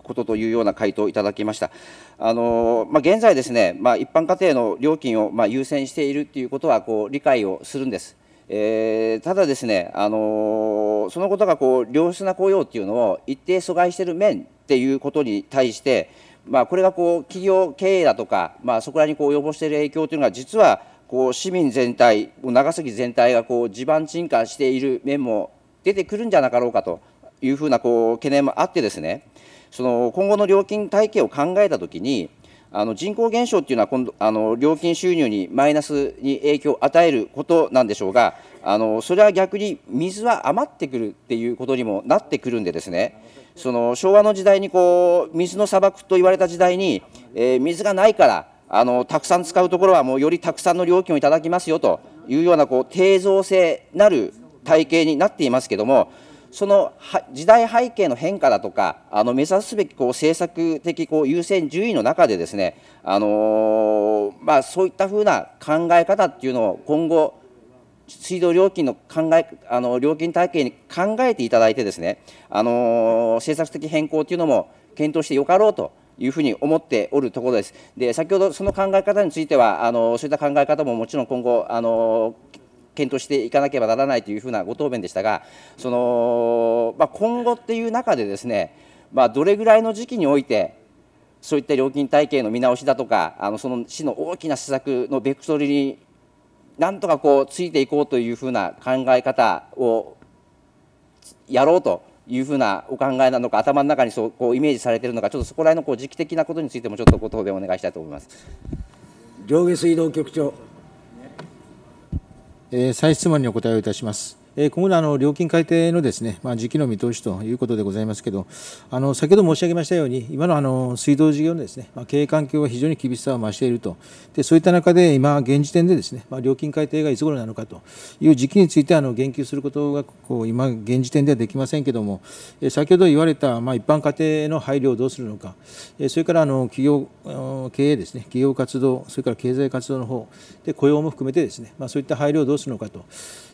ことというような回答をいただきました。あのまあ、現在ですね、まあ、一般家庭の料金をまあ優先しているということはこう理解をするんです。えー、ただですね、あのそのことがこう良質な雇用っていうのを一定阻害している面っていうことに対して、まあ、これがこう企業経営だとか、まあ、そこらにこう及ぼしている影響というのは実はこう市民全体、長崎全体がこう地盤沈下している面も出てくるんじゃなかろうかというふうなこう懸念もあってですね、その今後の料金体系を考えたときに、あの人口減少というのは今度あの料金収入にマイナスに影響を与えることなんでしょうがあのそれは逆に水は余ってくるっていうことにもなってくるんでですねその昭和の時代にこう水の砂漠と言われた時代に、えー、水がないからあのたくさん使うところはもうよりたくさんの料金をいただきますよというようなこう定造性なる体系になっていますけども、その時代背景の変化だとか、あの目指すべきこう政策的こう優先順位の中でですね、あのまあ、そういったふうな考え方っていうのを今後、水道料金の考えあの料金体系に考えていただいてですね、あの政策的変更というのも検討してよかろうというふうに思っておるところです。で先ほどその考え方についてはあのそういった考え方ももちろん今後あの検討していかなければならないというふうなご答弁でしたがその、まあ、今後っていう中でですね、まあ、どれぐらいの時期においてそういった料金体系の見直しだとかあのその市の大きな施策のベクトルになんとかこうついていこうというふうな考え方をやろうというふうなお考えなのか頭の中にそうこうイメージされてるのかちょっとそこら辺のこう時期的なことについてもちょっとご答弁お願いしたいと思います。上下水道局長、えー、再質問にお答えをいたします。え今後のあの料金改定のですね、まあ、時期の見通しということでございますけど、あの先ほど申し上げましたように、今のあの水道事業のですね、まあ、経営環境は非常に厳しさを増していると、でそういった中で今、現時点でですね、まあ、料金改定がいつ頃なのかという時期についてあの言及することがこう今、現時点ではできませんけども、え先ほど言われた、まあ、一般家庭の配慮をどうするのか、えそれからあの企業経営ですね、企業活動、それから経済活動の方で雇用も含めてですね、まあ、そういった配慮をどうするのかと。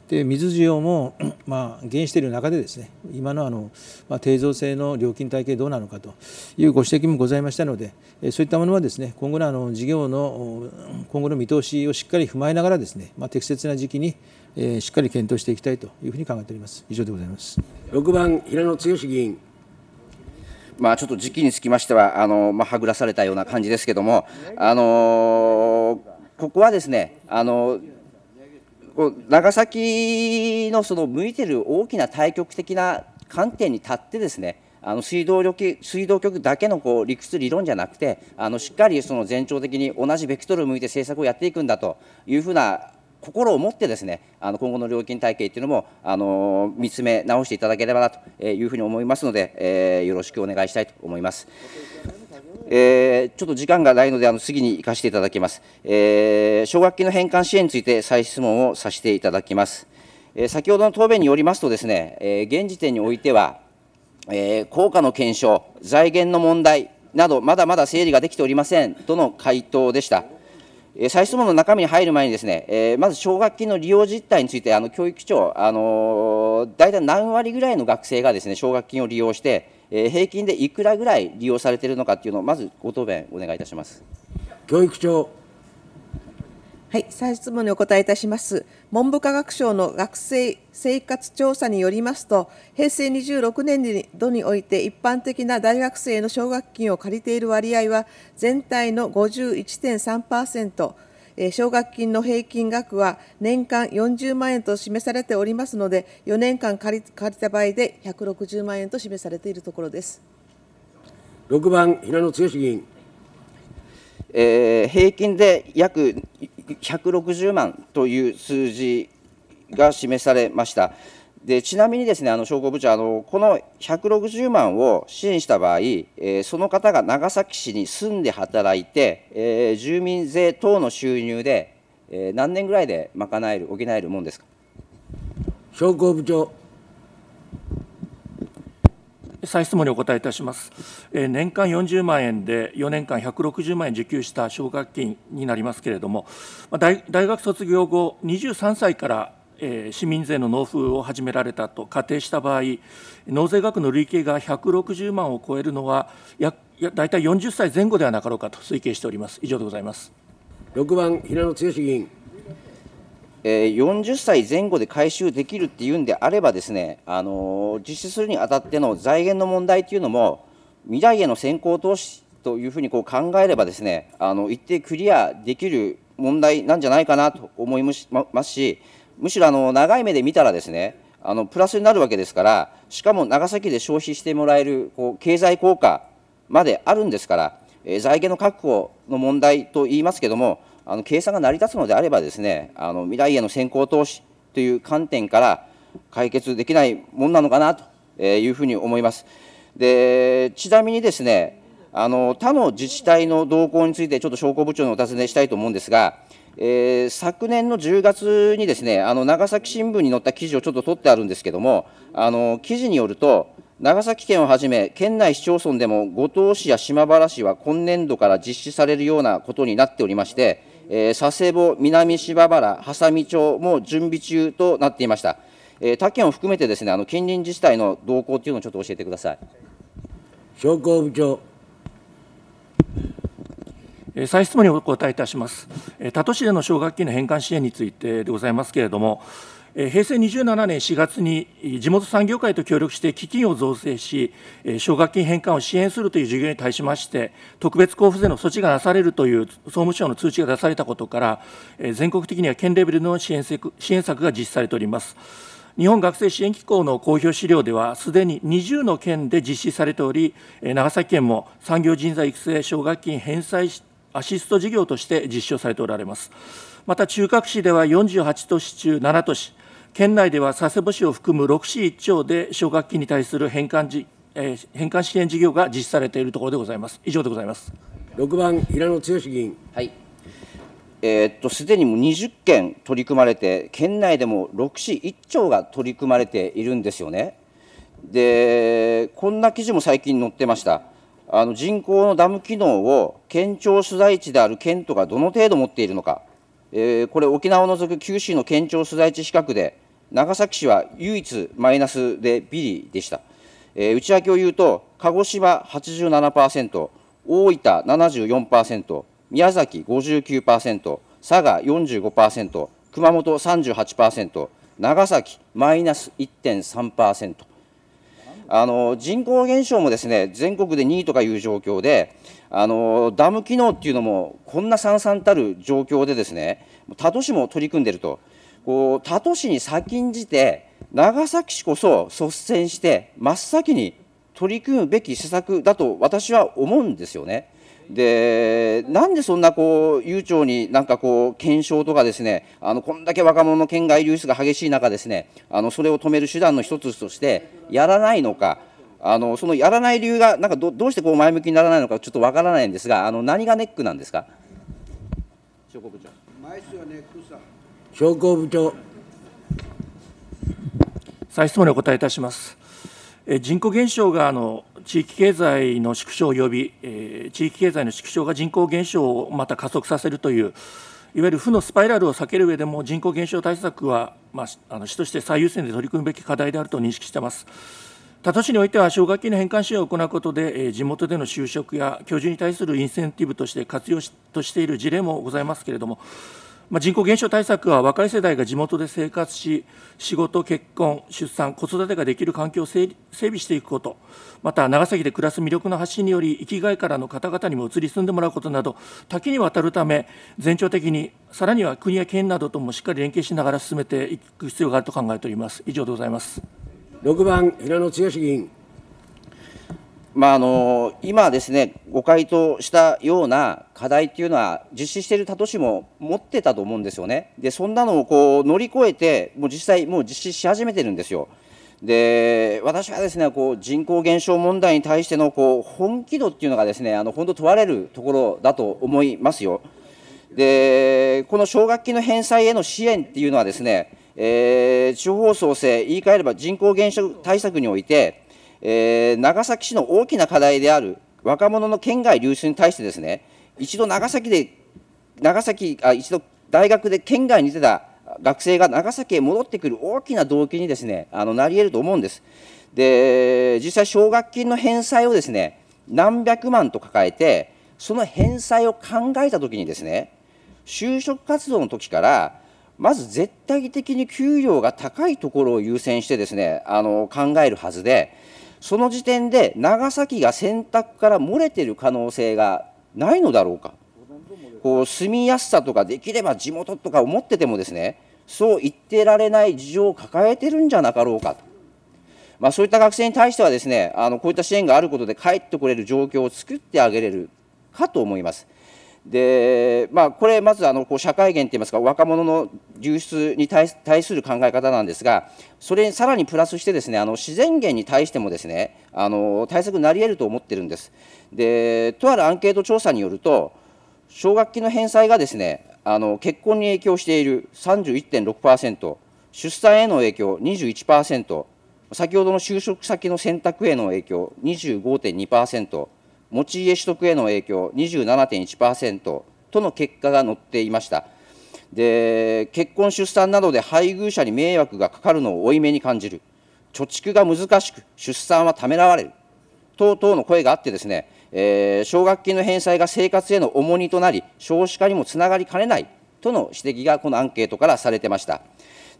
で水需要も、まあ、減している中でですね今のあの、まあ、定常性の料金体系どうなのかというご指摘もございましたのでそういったものはですね今後のあの事業の今後の見通しをしっかり踏まえながらですね、まあ、適切な時期にしっかり検討していきたいというふうに考えております以上でございます6番平野剛議員まあ、ちょっと時期につきましてはあの、まあ、はぐらされたような感じですけども、あのー、ここはですねあのー長崎のその向いてる大きな対極的な観点に立ってですねあの水道水道局だけのこう理屈理論じゃなくてあのしっかりその全長的に同じベクトルを向いて政策をやっていくんだというふうな心を持ってですねあの今後の料金体系というのもあの見つめ直していただければなというふうに思いますので、えー、よろしくお願いしたいと思います。えー、ちょっと時間がないので、あの次に行かせていただきます。えー、奨学金の返還支援について再質問をさせていただきます。えー、先ほどの答弁によりますとですね、えー、現時点においては、えー、効果の検証、財源の問題など、まだまだ整理ができておりませんとの回答でした。えー、再質問の中身に入る前にですね、えー、まず奨学金の利用実態について、あの教育長、あのー、大体何割ぐらいの学生がですね、奨学金を利用して、えー、平均でいくらぐらい利用されているのかというのを、まずご答弁お願いいたします。教育長はい、再質問にお答えいたします。文部科学省の学生生活調査によりますと、平成26年度において一般的な大学生の奨学金を借りている割合は、全体の51.3%、え奨学金の平均額は年間40万円と示されておりますので、4年間借り借りた場合で160万円と示されているところです。6番、平野剛議員。えー、平均で約160万という数字が示されました。でちなみにですね、あの商工部長あの、この160万を支援した場合、えー、その方が長崎市に住んで働いて、えー、住民税等の収入で、えー、何年ぐらいで賄える、補えるもんですか商工部長。再質問にお答えいたします。えー、年間40万円で4年間160万円受給した奨学金になりますけれども、ま大大学卒業後、23歳から市民税の納付を始められたと仮定した場合、納税額の累計が160万を超えるのは、や大体40歳前後ではなかろうかと推計しております。以上でございます6番、平野剛議員。40歳前後で回収できるっていうんであればですね、あの実施するにあたっての財源の問題というのも、未来への先行投資というふうにこう考えればですね、あの一定クリアできる問題なんじゃないかなと思いますし、むしろあの長い目で見たらですねあのプラスになるわけですからしかも長崎で消費してもらえるこう経済効果まであるんですから、えー、財源の確保の問題と言いますけどもあの計算が成り立つのであればですねあの未来への先行投資という観点から解決できないもんなのかなというふうに思います。でちなみにですねあの他の自治体の動向についてちょっと商工部長にお尋ねしたいと思うんですがえー、昨年の10月にですねあの長崎新聞に載った記事をちょっと取ってあるんですけどもあの記事によると長崎県をはじめ県内市町村でも五島市や島原市は今年度から実施されるようなことになっておりまして、えー、佐世保南島原波佐見町も準備中となっていました、えー、他県を含めてですねあの近隣自治体の動向というのをちょっと教えてください商工部長再質問にお答えいたします。他都市での奨学金の返還支援についてでございますけれども、平成27年4月に地元産業界と協力して基金を造成し、奨学金返還を支援するという事業に対しまして、特別交付税の措置がなされるという総務省の通知が出されたことから、全国的には県レベルの支援策支援策が実施されております。日本学生支援機構の公表資料では、すでに20の県で実施されており、長崎県も産業人材育成奨学金返済アシスト事業として実証されておられます。また、中核市では48都市中7都市、県内では佐世保市を含む6市1町で奨学金に対する返還じ、えー、返還支援事業が実施されているところでございます。以上でございます。6番平野剛議員。はい。えー、っとすでにもう20件取り組まれて、県内でも6市1町が取り組まれているんですよね。で、こんな記事も最近載ってました。あの人口のダム機能を県庁所在地である県都がどの程度持っているのか、えー、これ、沖縄を除く九州の県庁所在地資格で、長崎市は唯一マイナスでビリでした。えー、内訳を言うと、鹿児島87%、大分74%、宮崎59%、佐賀45%、熊本38%、長崎マイナス1.3%。あの人口減少もですね全国で2位とかいう状況で、あのダム機能っていうのも、こんなさんさんたる状況で、ですね他都市も取り組んでると、こう他都市に先んじて、長崎市こそ率先して、真っ先に取り組むべき施策だと私は思うんですよね。でなんでそんなこう悠長になんかこう検証とかですねあのこんだけ若者の県外流出が激しい中ですねあのそれを止める手段の一つとしてやらないのかあのそのやらない理由がなんかどうしてこう前向きにならないのかちょっとわからないんですがあの何がネックなんですか商工部長商工部長再質問にお答えいたします人口減少があの地域経済の縮小及び、えー、地域経済の縮小が人口減少をまた加速させるという、いわゆる負のスパイラルを避ける上でも、人口減少対策は、まあ、あの市として最優先で取り組むべき課題であると認識しています。他都市においては、奨学金の返還支援を行うことで、えー、地元での就職や教授に対するインセンティブとして活用しとしている事例もございますけれども、まあ、人口減少対策は若い世代が地元で生活し、仕事、結婚、出産、子育てができる環境を整備していくこと、また長崎で暮らす魅力の発信により、生きがいからの方々にも移り住んでもらうことなど、多岐にわたるため、全長的に、さらには国や県などともしっかり連携しながら進めていく必要があると考えております。以上でございます6番平野剛議員まあ、あの今ですね、ご回答したような課題っていうのは、実施している他都市も持ってたと思うんですよね。で、そんなのをこう乗り越えて、もう実際、もう実施し始めてるんですよ。で、私はですね、こう人口減少問題に対してのこう本気度っていうのがですね、あの本当問われるところだと思いますよ。で、この奨学金の返済への支援っていうのはですね、えー、地方創生、言い換えれば人口減少対策において、えー、長崎市の大きな課題である若者の県外流出に対してですね、一度長崎で、長崎、あ一度大学で県外に出た学生が長崎へ戻ってくる大きな動機にですね、あのなり得ると思うんです。で、実際、奨学金の返済をですね、何百万と抱えて、その返済を考えたときにですね、就職活動の時から、まず絶対的に給料が高いところを優先してですね、あの考えるはずで、その時点で長崎が選択から漏れてる可能性がないのだろうか。こう住みやすさとかできれば地元とか思っててもですねそう言ってられない事情を抱えてるんじゃなかろうかまあ、そういった学生に対してはですねあのこういった支援があることで帰ってこれる状況を作ってあげれるかと思いますでまあ、これ、まずあのこう社会源といいますか、若者の流出に対する考え方なんですが、それにさらにプラスしてです、ね、あの自然源に対してもです、ね、あの対策になり得ると思ってるんです。でとあるアンケート調査によると、奨学金の返済がです、ね、あの結婚に影響している31.6%、出産への影響21%、先ほどの就職先の選択への影響25.2%、持ち家取得への影響27.1%との結果が載っていました。で結婚、出産などで配偶者に迷惑がかかるのを負い目に感じる、貯蓄が難しく、出産はためらわれる、等々の声があってですね、えー、奨学金の返済が生活への重荷となり、少子化にもつながりかねないとの指摘がこのアンケートからされてました。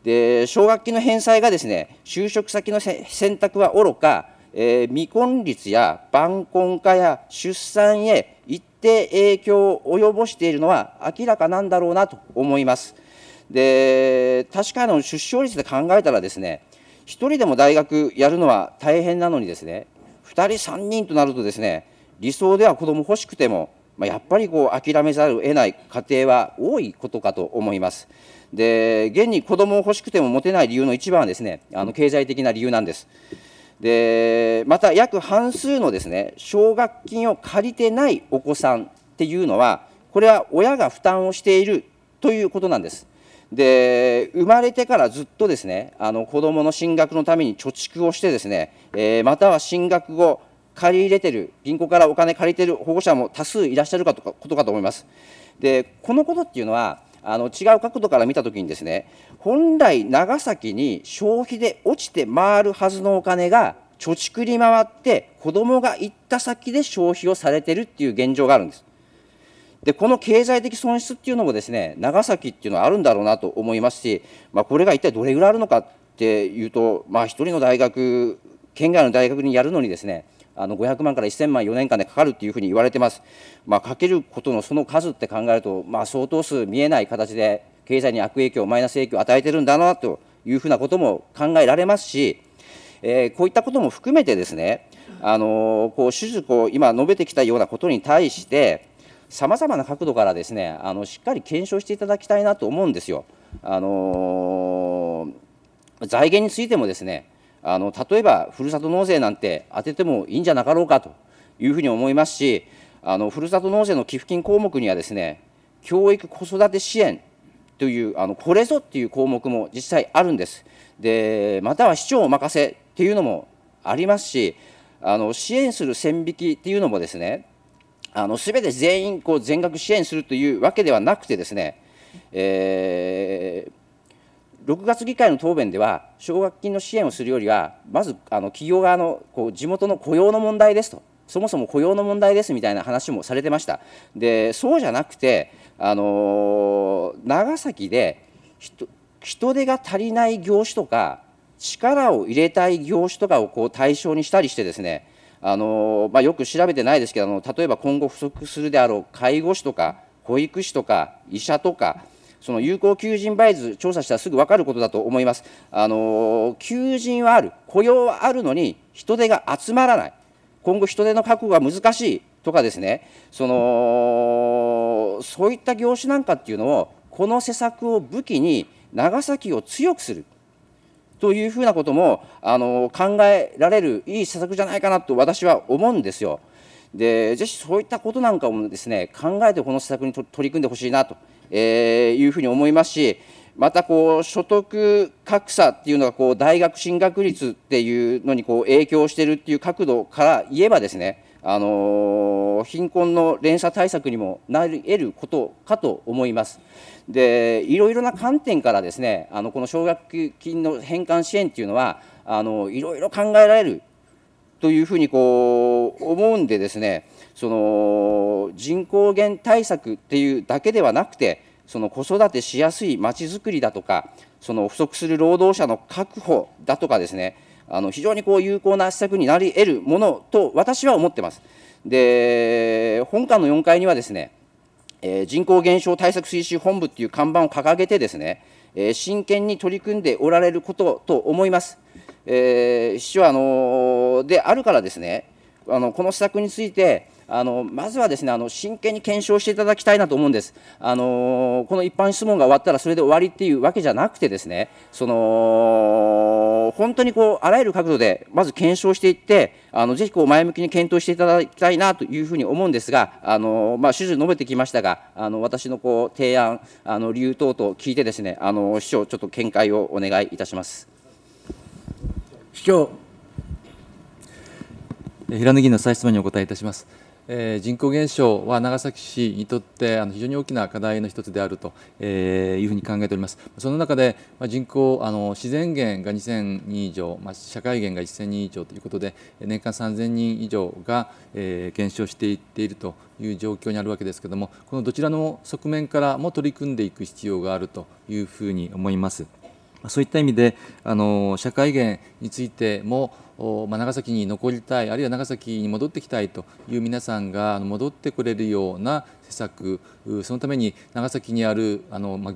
で奨学金の返済がですね就職先の選択はおろか、えー、未婚率や晩婚化や出産へ一定影響を及ぼしているのは明らかなんだろうなと思います。で確かの出生率で考えたらですね1人でも大学やるのは大変なのにですね2人3人となるとですね理想では子ども欲しくても、まあ、やっぱりこう諦めざるを得ない家庭は多いことかと思います。で現に子どもを欲しくても持てない理由の一番はですねあの経済的な理由なんです。でまた約半数のですね奨学金を借りてないお子さんっていうのはこれは親が負担をしているということなんです。で生まれてからずっとですねあの子どもの進学のために貯蓄をしてですね、えー、または進学後借り入れてる銀行からお金借りてる保護者も多数いらっしゃるかとかことかと思います。でこのことっていうのはあの違う角度から見たときにですね本来長崎に消費で落ちて回るはずのお金が貯蓄に回って子どもが行った先で消費をされてるっていう現状があるんです。でこの経済的損失っていうのもですね長崎っていうのはあるんだろうなと思いますし、まあ、これが一体どれぐらいあるのかっていうと、まあ、1人の大学県外の大学にやるのにですねあの500万から1000万4年間でかかるというふうに言われてます、まあ、かけることのその数って考えると、まあ、相当数見えない形で経済に悪影響マイナス影響を与えてるんだなというふうなことも考えられますし、えー、こういったことも含めてですねあのー、こう手術こ今述べてきたようなことに対してさまざまな角度からですねあのしっかり検証していただきたいなと思うんですよ。あのー、財源についてもですねあの例えばふるさと納税なんて当ててもいいんじゃなかろうかというふうに思いますしあのふるさと納税の寄付金項目にはですね教育子育て支援というあのこれぞっていう項目も実際あるんですでまたは市長お任せっていうのもありますしあの支援する線引きっていうのもですねあの全て全員こう全額支援するというわけではなくてですね、えー6月議会の答弁では、奨学金の支援をするよりは、まずあの企業側のこう地元の雇用の問題ですと、そもそも雇用の問題ですみたいな話もされてました。でそうじゃなくて、あの長崎で人人手が足りない業種とか、力を入れたい業種とかをこう対象にしたりしてですね、あのまあ、よく調べてないですけどあの、例えば今後不足するであろう介護士とか、保育士とか、医者とか、その有効求人倍率調査したらすぐ分かることだと思います。あの求人はある、雇用はあるのに人手が集まらない、今後人手の確保が難しいとかですね、そのそういった業種なんかっていうのを、この施策を武器に長崎を強くする。というふうなこともあの考えられるいい施策じゃないかなと私は思うんですよ。でぜひそういったことなんかもですね考えてこの施策に取り組んでほしいなというふうに思いますしまたこう所得格差っていうのがこう大学進学率っていうのにこう影響しているっていう角度から言えばですねあの貧困の連鎖対策にもなり得ることかと思います。でいろいろな観点からですねあのこの奨学金の返還支援っていうのはあのいろいろ考えられるというふうにこう思うんでですねその人口減対策っていうだけではなくてその子育てしやすいまちづくりだとかその不足する労働者の確保だとかですねあの非常にこう有効な施策になり得るものと私は思ってます。で本館の4階にはですね、えー、人口減少対策推進本部っていう看板を掲げてですね、えー、真剣に取り組んでおられることと思います。えー、秘書あのであるからですねあのこの施策についてあのまずはですねあの真剣に検証していただきたいなと思うんです、あのこの一般質問が終わったらそれで終わりっていうわけじゃなくて、ですねその本当にこうあらゆる角度でまず検証していって、あのぜひこう前向きに検討していただきたいなというふうに思うんですが、あのまあ、主述述べてきましたが、あの私のこう提案、あの理由等々聞いて、ですねあの市長、ちょっと見解をお願いいたします。市長平野議員の再質問にお答えいたします。え人口減少は長崎市にとってあの非常に大きな課題の一つであると、えいうふうに考えております。その中で、ま人口あの自然源が2000人以上、ま社会源が1000人以上ということで年間3000人以上が、え減少していっているという状況にあるわけですけれどもこのどちらの側面からも取り組んでいく必要があるというふうに思います。そういった意味であの社会現についてもまあ、長崎に残りたいあるいは長崎に戻ってきたいという皆さんが戻ってくれるような施策そのために長崎にあるあの、まあ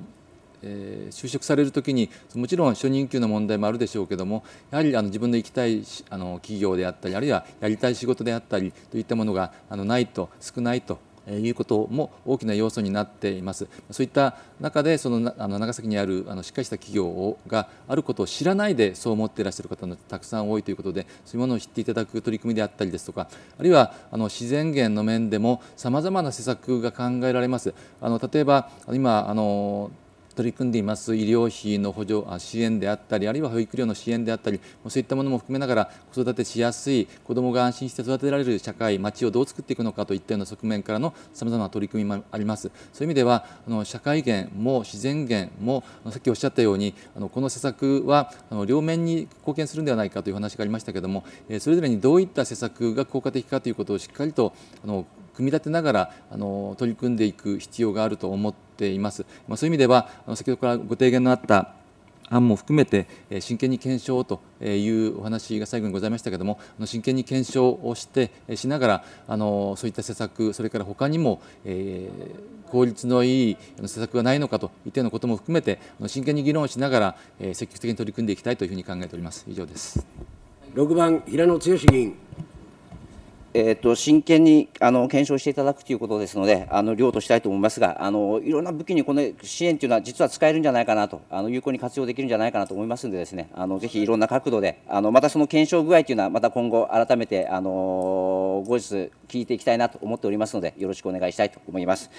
えー、就職される時にもちろん初任給の問題もあるでしょうけどもやはりあの自分の行きたいあの企業であったりあるいはやりたい仕事であったりといったものがあのないと少ないということも大きな要素になっています。そういった中でそのあの長崎にあるあのしっかりした企業があることを知らないでそう思っていらっしゃる方のたくさん多いということでそういうものを知っていただく取り組みであったりですとかあるいはあの自然源の面でもさまざまな施策が考えられます。あの例えば今あの取り組んでいます医療費の補助支援であったりあるいは保育料の支援であったりそういったものも含めながら子育てしやすい子どもが安心して育てられる社会町をどう作っていくのかといったような側面からのさまざまな取り組みもありますそういう意味ではあの社会源も自然源もさっきおっしゃったようにあのこの施策はあの両面に貢献するんではないかという話がありましたけれども、えそれぞれにどういった施策が効果的かということをしっかりとあの組み立てながらあの取り組んでいく必要があると思っています。まあ、そういう意味では先ほどからご提言のあった案も含めて真剣に検証というお話が最後にございましたけれども真剣に検証をしてしながらあのそういった施策それから他にも、えー、効率のいい施策がないのかといったようなことも含めて真剣に議論しながら積極的に取り組んでいきたいというふうに考えております以上です6番平野剛議員えーと、真剣にあの検証していただくということですので、あの量としたいと思いますが、あのいろんな武器にこの支援というのは、実は使えるんじゃないかなと、あの有効に活用できるんじゃないかなと思いますので、ですねあのぜひいろんな角度で、あのまたその検証具合というのは、また今後、改めてあの後日、聞いていきたいなと思っておりますので、よろしくお願いしたいと思います。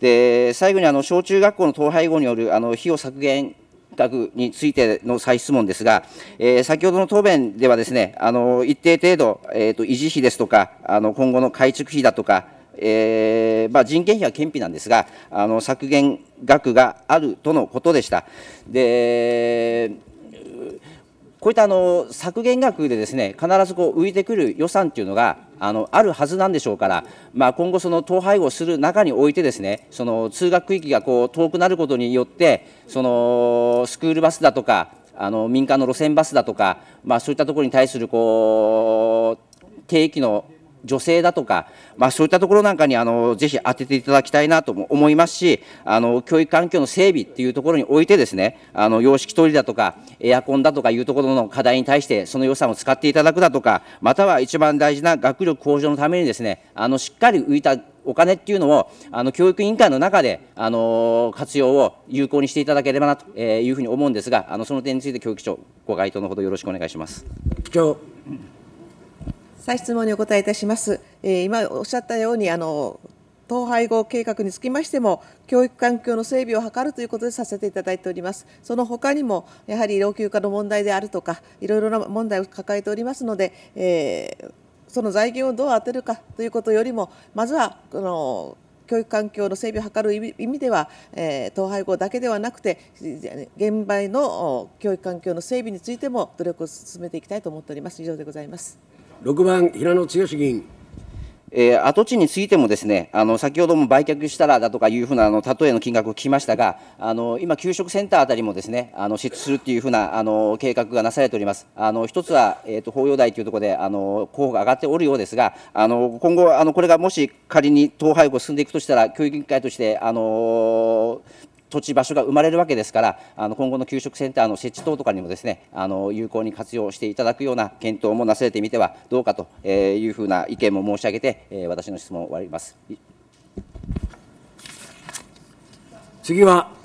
で最後にあの小中学校の統廃合によるあの費用削減択についての再質問ですが、えー、先ほどの答弁ではですね、あの一定程度、えーと、維持費ですとか、あの今後の改築費だとか、えーまあ、人件費は県費なんですが、あの削減額があるとのことでした。でこういったあの削減額でですね必ずこう浮いてくる予算というのがあのあるはずなんでしょうから、まあ、今後、その統廃合する中においてですねその通学区域がこう遠くなることによってそのスクールバスだとかあの民間の路線バスだとか、まあ、そういったところに対するこう定期の女性だとか、まあ、そういったところなんかにあのぜひ当てていただきたいなと思いますしあの教育環境の整備っていうところにおいてですねあの洋式トイレだとかエアコンだとかいうところの課題に対してその予算を使っていただくだとかまたは一番大事な学力向上のためにですねあのしっかり浮いたお金っていうのをあの教育委員会の中であの活用を有効にしていただければなというふうに思うんですがあのその点について教育長ご回答のほどよろしくお願いします。再質問にお答えいたします。えー、今おっしゃったようにあの統廃合計画につきましても、教育環境の整備を図るということでさせていただいております。その他にも、やはり老朽化の問題であるとか、いろいろな問題を抱えておりますので、えー、その財源をどう充てるかということよりも、まずはこの教育環境の整備を図る意味では、え統廃合だけではなくて、現場の教育環境の整備についても努力を進めていきたいと思っております。以上でございます。6番平野剛議員。えー、跡地についてもですね、あの先ほども売却したらだとかいうふうなあの例えの金額を聞きましたが、あの今、給食センターあたりもですね、あの設置するというふうなあの計画がなされております。あの一つは、えーと、と法要台というところであの候補が上がっておるようですが、あの今後、あのこれがもし仮に統廃合進んでいくとしたら、教育委員会として、あのー土地場所が生まれるわけですからあの今後の給食センターの設置等とかにもですねあの有効に活用していただくような検討もなされてみてはどうかというふうな意見も申し上げて、え私の質問を終わります次は